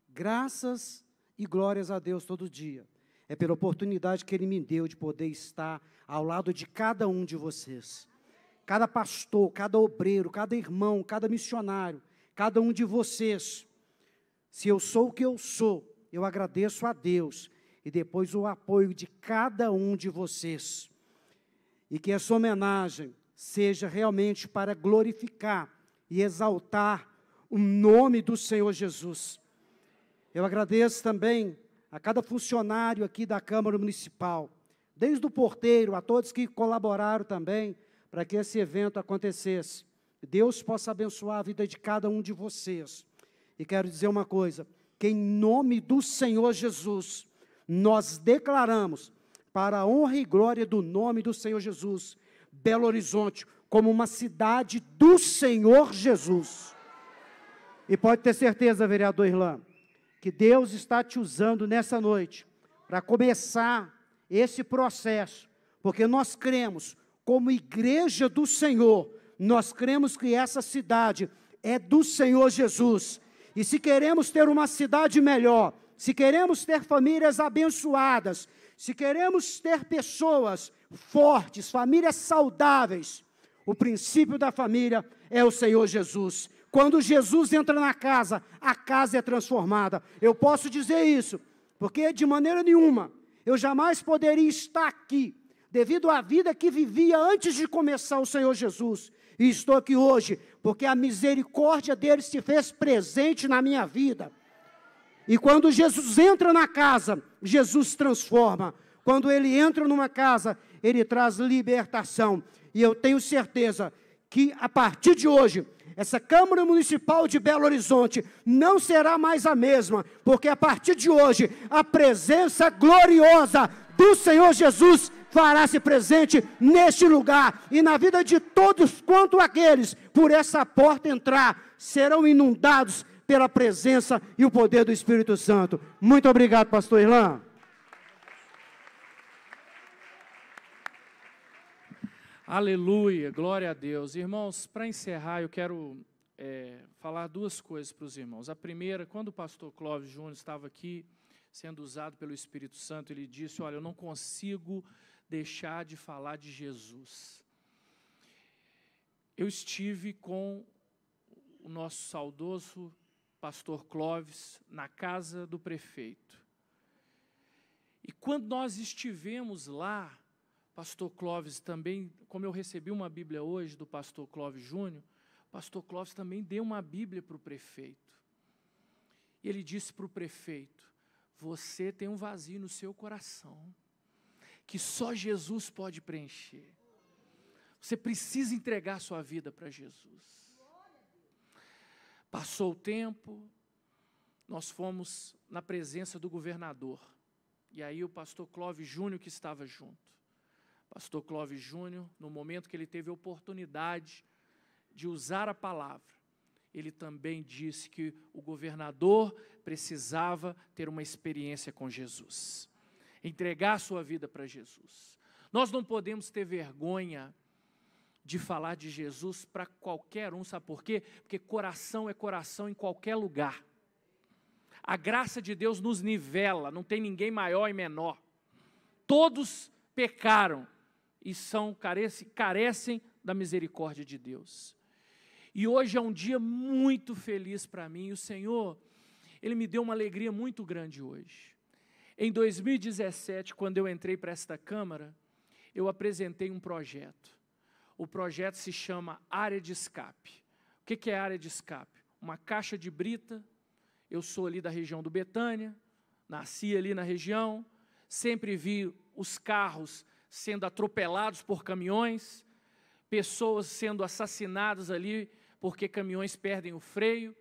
graças e glórias a Deus todo dia. É pela oportunidade que Ele me deu de poder estar ao lado de cada um de vocês. Cada pastor, cada obreiro, cada irmão, cada missionário, cada um de vocês. Se eu sou o que eu sou, eu agradeço a Deus e depois o apoio de cada um de vocês. E que essa homenagem seja realmente para glorificar e exaltar o nome do Senhor Jesus. Eu agradeço também a cada funcionário aqui da Câmara Municipal, desde o porteiro a todos que colaboraram também para que esse evento acontecesse. Deus possa abençoar a vida de cada um de vocês. E quero dizer uma coisa: que em nome do Senhor Jesus, nós declaramos, para a honra e glória do nome do Senhor Jesus, Belo Horizonte, como uma cidade do Senhor Jesus. E pode ter certeza, vereador Irlanda que Deus está te usando nessa noite para começar esse processo, porque nós cremos, como igreja do Senhor, nós cremos que essa cidade é do Senhor Jesus. E se queremos ter uma cidade melhor, se queremos ter famílias abençoadas, se queremos ter pessoas fortes, famílias saudáveis, o princípio da família é o Senhor Jesus. Quando Jesus entra na casa, a casa é transformada. Eu posso dizer isso, porque de maneira nenhuma eu jamais poderia estar aqui, devido à vida que vivia antes de começar o Senhor Jesus. E estou aqui hoje, porque a misericórdia dele se fez presente na minha vida. E quando Jesus entra na casa, Jesus transforma. Quando ele entra numa casa, ele traz libertação. E eu tenho certeza que a partir de hoje, essa Câmara Municipal de Belo Horizonte não será mais a mesma, porque a partir de hoje a presença gloriosa do Senhor Jesus fará-se presente neste lugar e na vida de todos quanto aqueles por essa porta entrar serão inundados pela presença e o poder do Espírito Santo. Muito obrigado, pastor Irlan. Aleluia, glória a Deus. Irmãos, para encerrar, eu quero é, falar duas coisas para os irmãos. A primeira, quando o pastor Clóvis Júnior estava aqui, sendo usado pelo Espírito Santo, ele disse: Olha, eu não consigo deixar de falar de Jesus. Eu estive com o nosso saudoso pastor Clóvis na casa do prefeito. E quando nós estivemos lá, pastor Clóvis também, como eu recebi uma Bíblia hoje do pastor Clóvis Júnior, pastor Clóvis também deu uma Bíblia para o prefeito. E ele disse para o prefeito: Você tem um vazio no seu coração, que só Jesus pode preencher. Você precisa entregar sua vida para Jesus. Passou o tempo, nós fomos na presença do governador. E aí o pastor Clóvis Júnior que estava junto pastor Clóvis Júnior, no momento que ele teve oportunidade de usar a palavra, ele também disse que o governador precisava ter uma experiência com Jesus, entregar sua vida para Jesus. Nós não podemos ter vergonha de falar de Jesus para qualquer um, sabe por quê? Porque coração é coração em qualquer lugar. A graça de Deus nos nivela, não tem ninguém maior e menor. Todos pecaram e são carece, carecem da misericórdia de Deus. E hoje é um dia muito feliz para mim. O Senhor, Ele me deu uma alegria muito grande hoje. Em 2017, quando eu entrei para esta Câmara, eu apresentei um projeto. O projeto se chama Área de Escape. O que é área de escape? Uma caixa de brita. Eu sou ali da região do Betânia, nasci ali na região, sempre vi os carros sendo atropelados por caminhões, pessoas sendo assassinadas ali porque caminhões perdem o freio,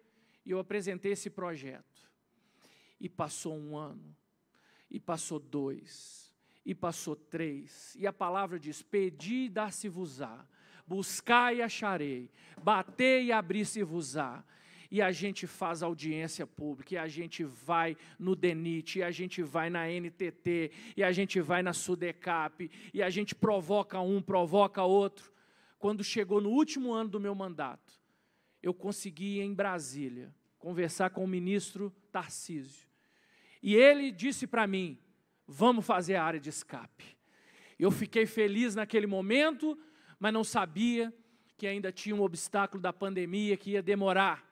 e eu apresentei esse projeto. E passou um ano, e passou dois, e passou três, e a palavra diz: Pedi e dar-se-vos-á, buscai e acharei, batei e abri-se-vos-á e a gente faz audiência pública, e a gente vai no DENIT, e a gente vai na NTT, e a gente vai na SUDECAP, e a gente provoca um, provoca outro. Quando chegou no último ano do meu mandato, eu consegui em Brasília conversar com o ministro Tarcísio. E ele disse para mim: vamos fazer a área de escape. Eu fiquei feliz naquele momento, mas não sabia que ainda tinha um obstáculo da pandemia que ia demorar.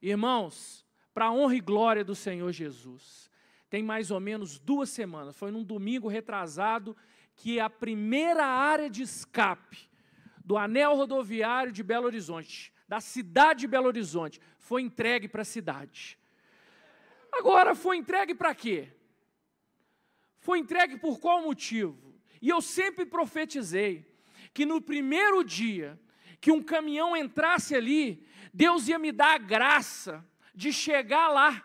Irmãos, para a honra e glória do Senhor Jesus, tem mais ou menos duas semanas, foi num domingo retrasado, que a primeira área de escape do anel rodoviário de Belo Horizonte, da cidade de Belo Horizonte, foi entregue para a cidade. Agora, foi entregue para quê? Foi entregue por qual motivo? E eu sempre profetizei que no primeiro dia que um caminhão entrasse ali, Deus ia me dar a graça de chegar lá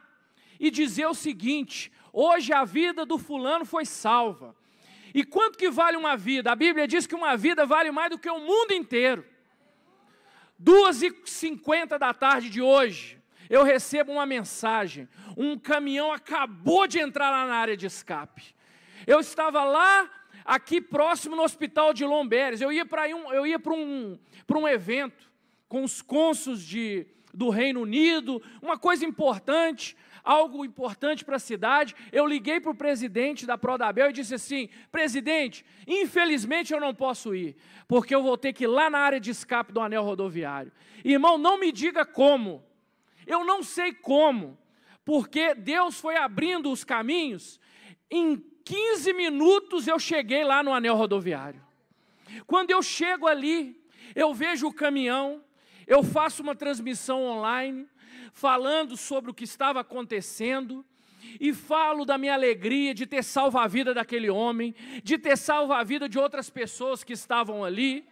e dizer o seguinte: hoje a vida do fulano foi salva. E quanto que vale uma vida? A Bíblia diz que uma vida vale mais do que o mundo inteiro. Duas e cinquenta da tarde de hoje, eu recebo uma mensagem. Um caminhão acabou de entrar lá na área de escape. Eu estava lá aqui próximo no hospital de Lomberes. Eu ia para um, eu ia para um, um evento com os cônsuls de, do Reino Unido, uma coisa importante, algo importante para a cidade. Eu liguei para o presidente da Prodabel e disse assim: presidente, infelizmente eu não posso ir, porque eu vou ter que ir lá na área de escape do anel rodoviário. Irmão, não me diga como. Eu não sei como, porque Deus foi abrindo os caminhos em 15 minutos eu cheguei lá no anel rodoviário. Quando eu chego ali, eu vejo o caminhão, eu faço uma transmissão online, falando sobre o que estava acontecendo, e falo da minha alegria de ter salvo a vida daquele homem, de ter salvo a vida de outras pessoas que estavam ali,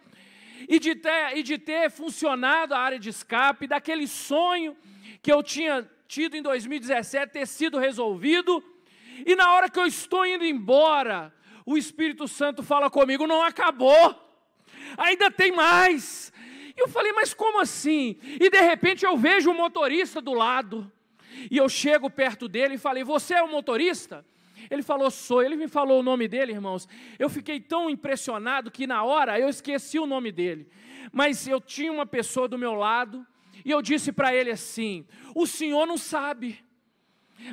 e de ter, e de ter funcionado a área de escape, daquele sonho que eu tinha tido em 2017 ter sido resolvido e na hora que eu estou indo embora, o Espírito Santo fala comigo: não acabou, ainda tem mais. E eu falei: mas como assim? E de repente eu vejo o um motorista do lado, e eu chego perto dele e falei: você é o motorista? Ele falou, sou. Ele me falou o nome dele, irmãos. Eu fiquei tão impressionado que na hora eu esqueci o nome dele. Mas eu tinha uma pessoa do meu lado e eu disse para ele assim: o senhor não sabe.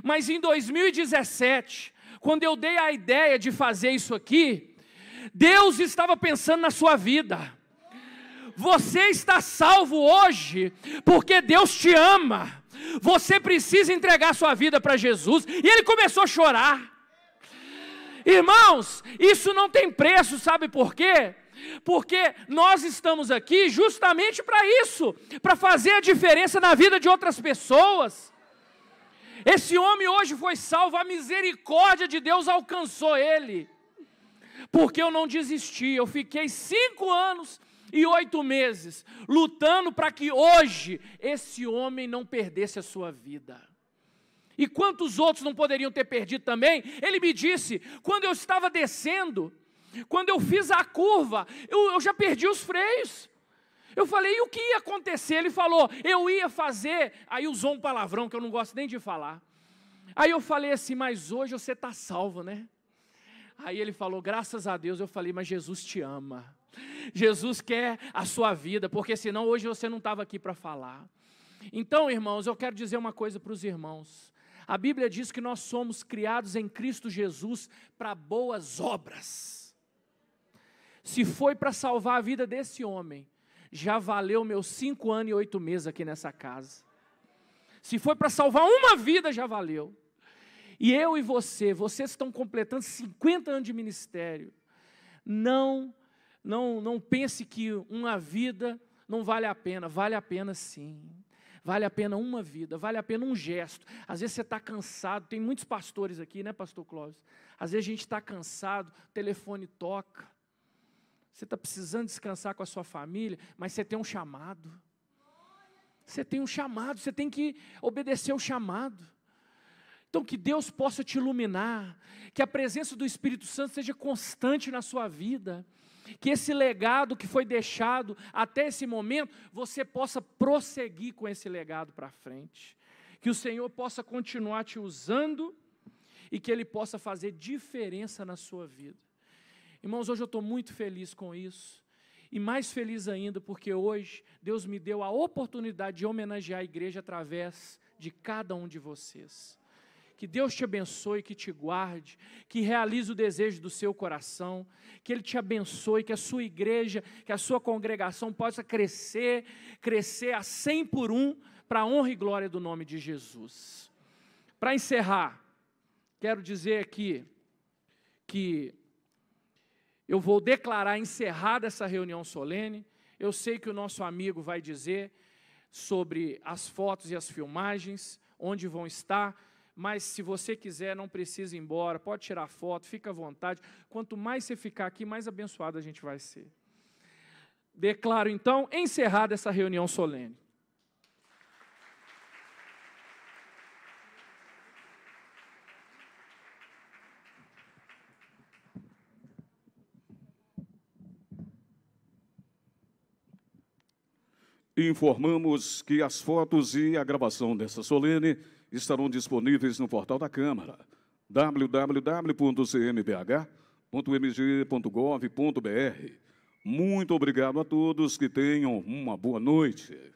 Mas em 2017, quando eu dei a ideia de fazer isso aqui, Deus estava pensando na sua vida. Você está salvo hoje, porque Deus te ama. Você precisa entregar sua vida para Jesus. E ele começou a chorar. Irmãos, isso não tem preço, sabe por quê? Porque nós estamos aqui justamente para isso, para fazer a diferença na vida de outras pessoas. Esse homem hoje foi salvo, a misericórdia de Deus alcançou ele. Porque eu não desisti, eu fiquei cinco anos e oito meses lutando para que hoje esse homem não perdesse a sua vida. E quantos outros não poderiam ter perdido também? Ele me disse, quando eu estava descendo, quando eu fiz a curva, eu, eu já perdi os freios. Eu falei, e o que ia acontecer? Ele falou, eu ia fazer. Aí usou um palavrão que eu não gosto nem de falar. Aí eu falei assim, mas hoje você está salvo, né? Aí ele falou, graças a Deus. Eu falei, mas Jesus te ama. Jesus quer a sua vida, porque senão hoje você não estava aqui para falar. Então, irmãos, eu quero dizer uma coisa para os irmãos. A Bíblia diz que nós somos criados em Cristo Jesus para boas obras. Se foi para salvar a vida desse homem, já valeu meus cinco anos e oito meses aqui nessa casa. Se foi para salvar uma vida, já valeu. E eu e você, vocês estão completando 50 anos de ministério. Não, não, não pense que uma vida não vale a pena. Vale a pena sim. Vale a pena uma vida, vale a pena um gesto. Às vezes você está cansado, tem muitos pastores aqui, né, pastor Clóvis? Às vezes a gente está cansado, o telefone toca. Você está precisando descansar com a sua família, mas você tem um chamado. Você tem um chamado, você tem que obedecer o chamado. Então, que Deus possa te iluminar, que a presença do Espírito Santo seja constante na sua vida, que esse legado que foi deixado até esse momento, você possa prosseguir com esse legado para frente, que o Senhor possa continuar te usando e que Ele possa fazer diferença na sua vida. Irmãos, hoje eu estou muito feliz com isso. E mais feliz ainda, porque hoje Deus me deu a oportunidade de homenagear a igreja através de cada um de vocês. Que Deus te abençoe, que te guarde, que realize o desejo do seu coração, que Ele te abençoe, que a sua igreja, que a sua congregação possa crescer, crescer a cem por um, para a honra e glória do nome de Jesus. Para encerrar, quero dizer aqui que eu vou declarar encerrada essa reunião solene. Eu sei que o nosso amigo vai dizer sobre as fotos e as filmagens, onde vão estar, mas se você quiser, não precisa ir embora, pode tirar foto, fica à vontade. Quanto mais você ficar aqui, mais abençoado a gente vai ser. Declaro então encerrada essa reunião solene. informamos que as fotos e a gravação dessa solene estarão disponíveis no portal da Câmara, www.cmbh.mg.gov.br. Muito obrigado a todos, que tenham uma boa noite.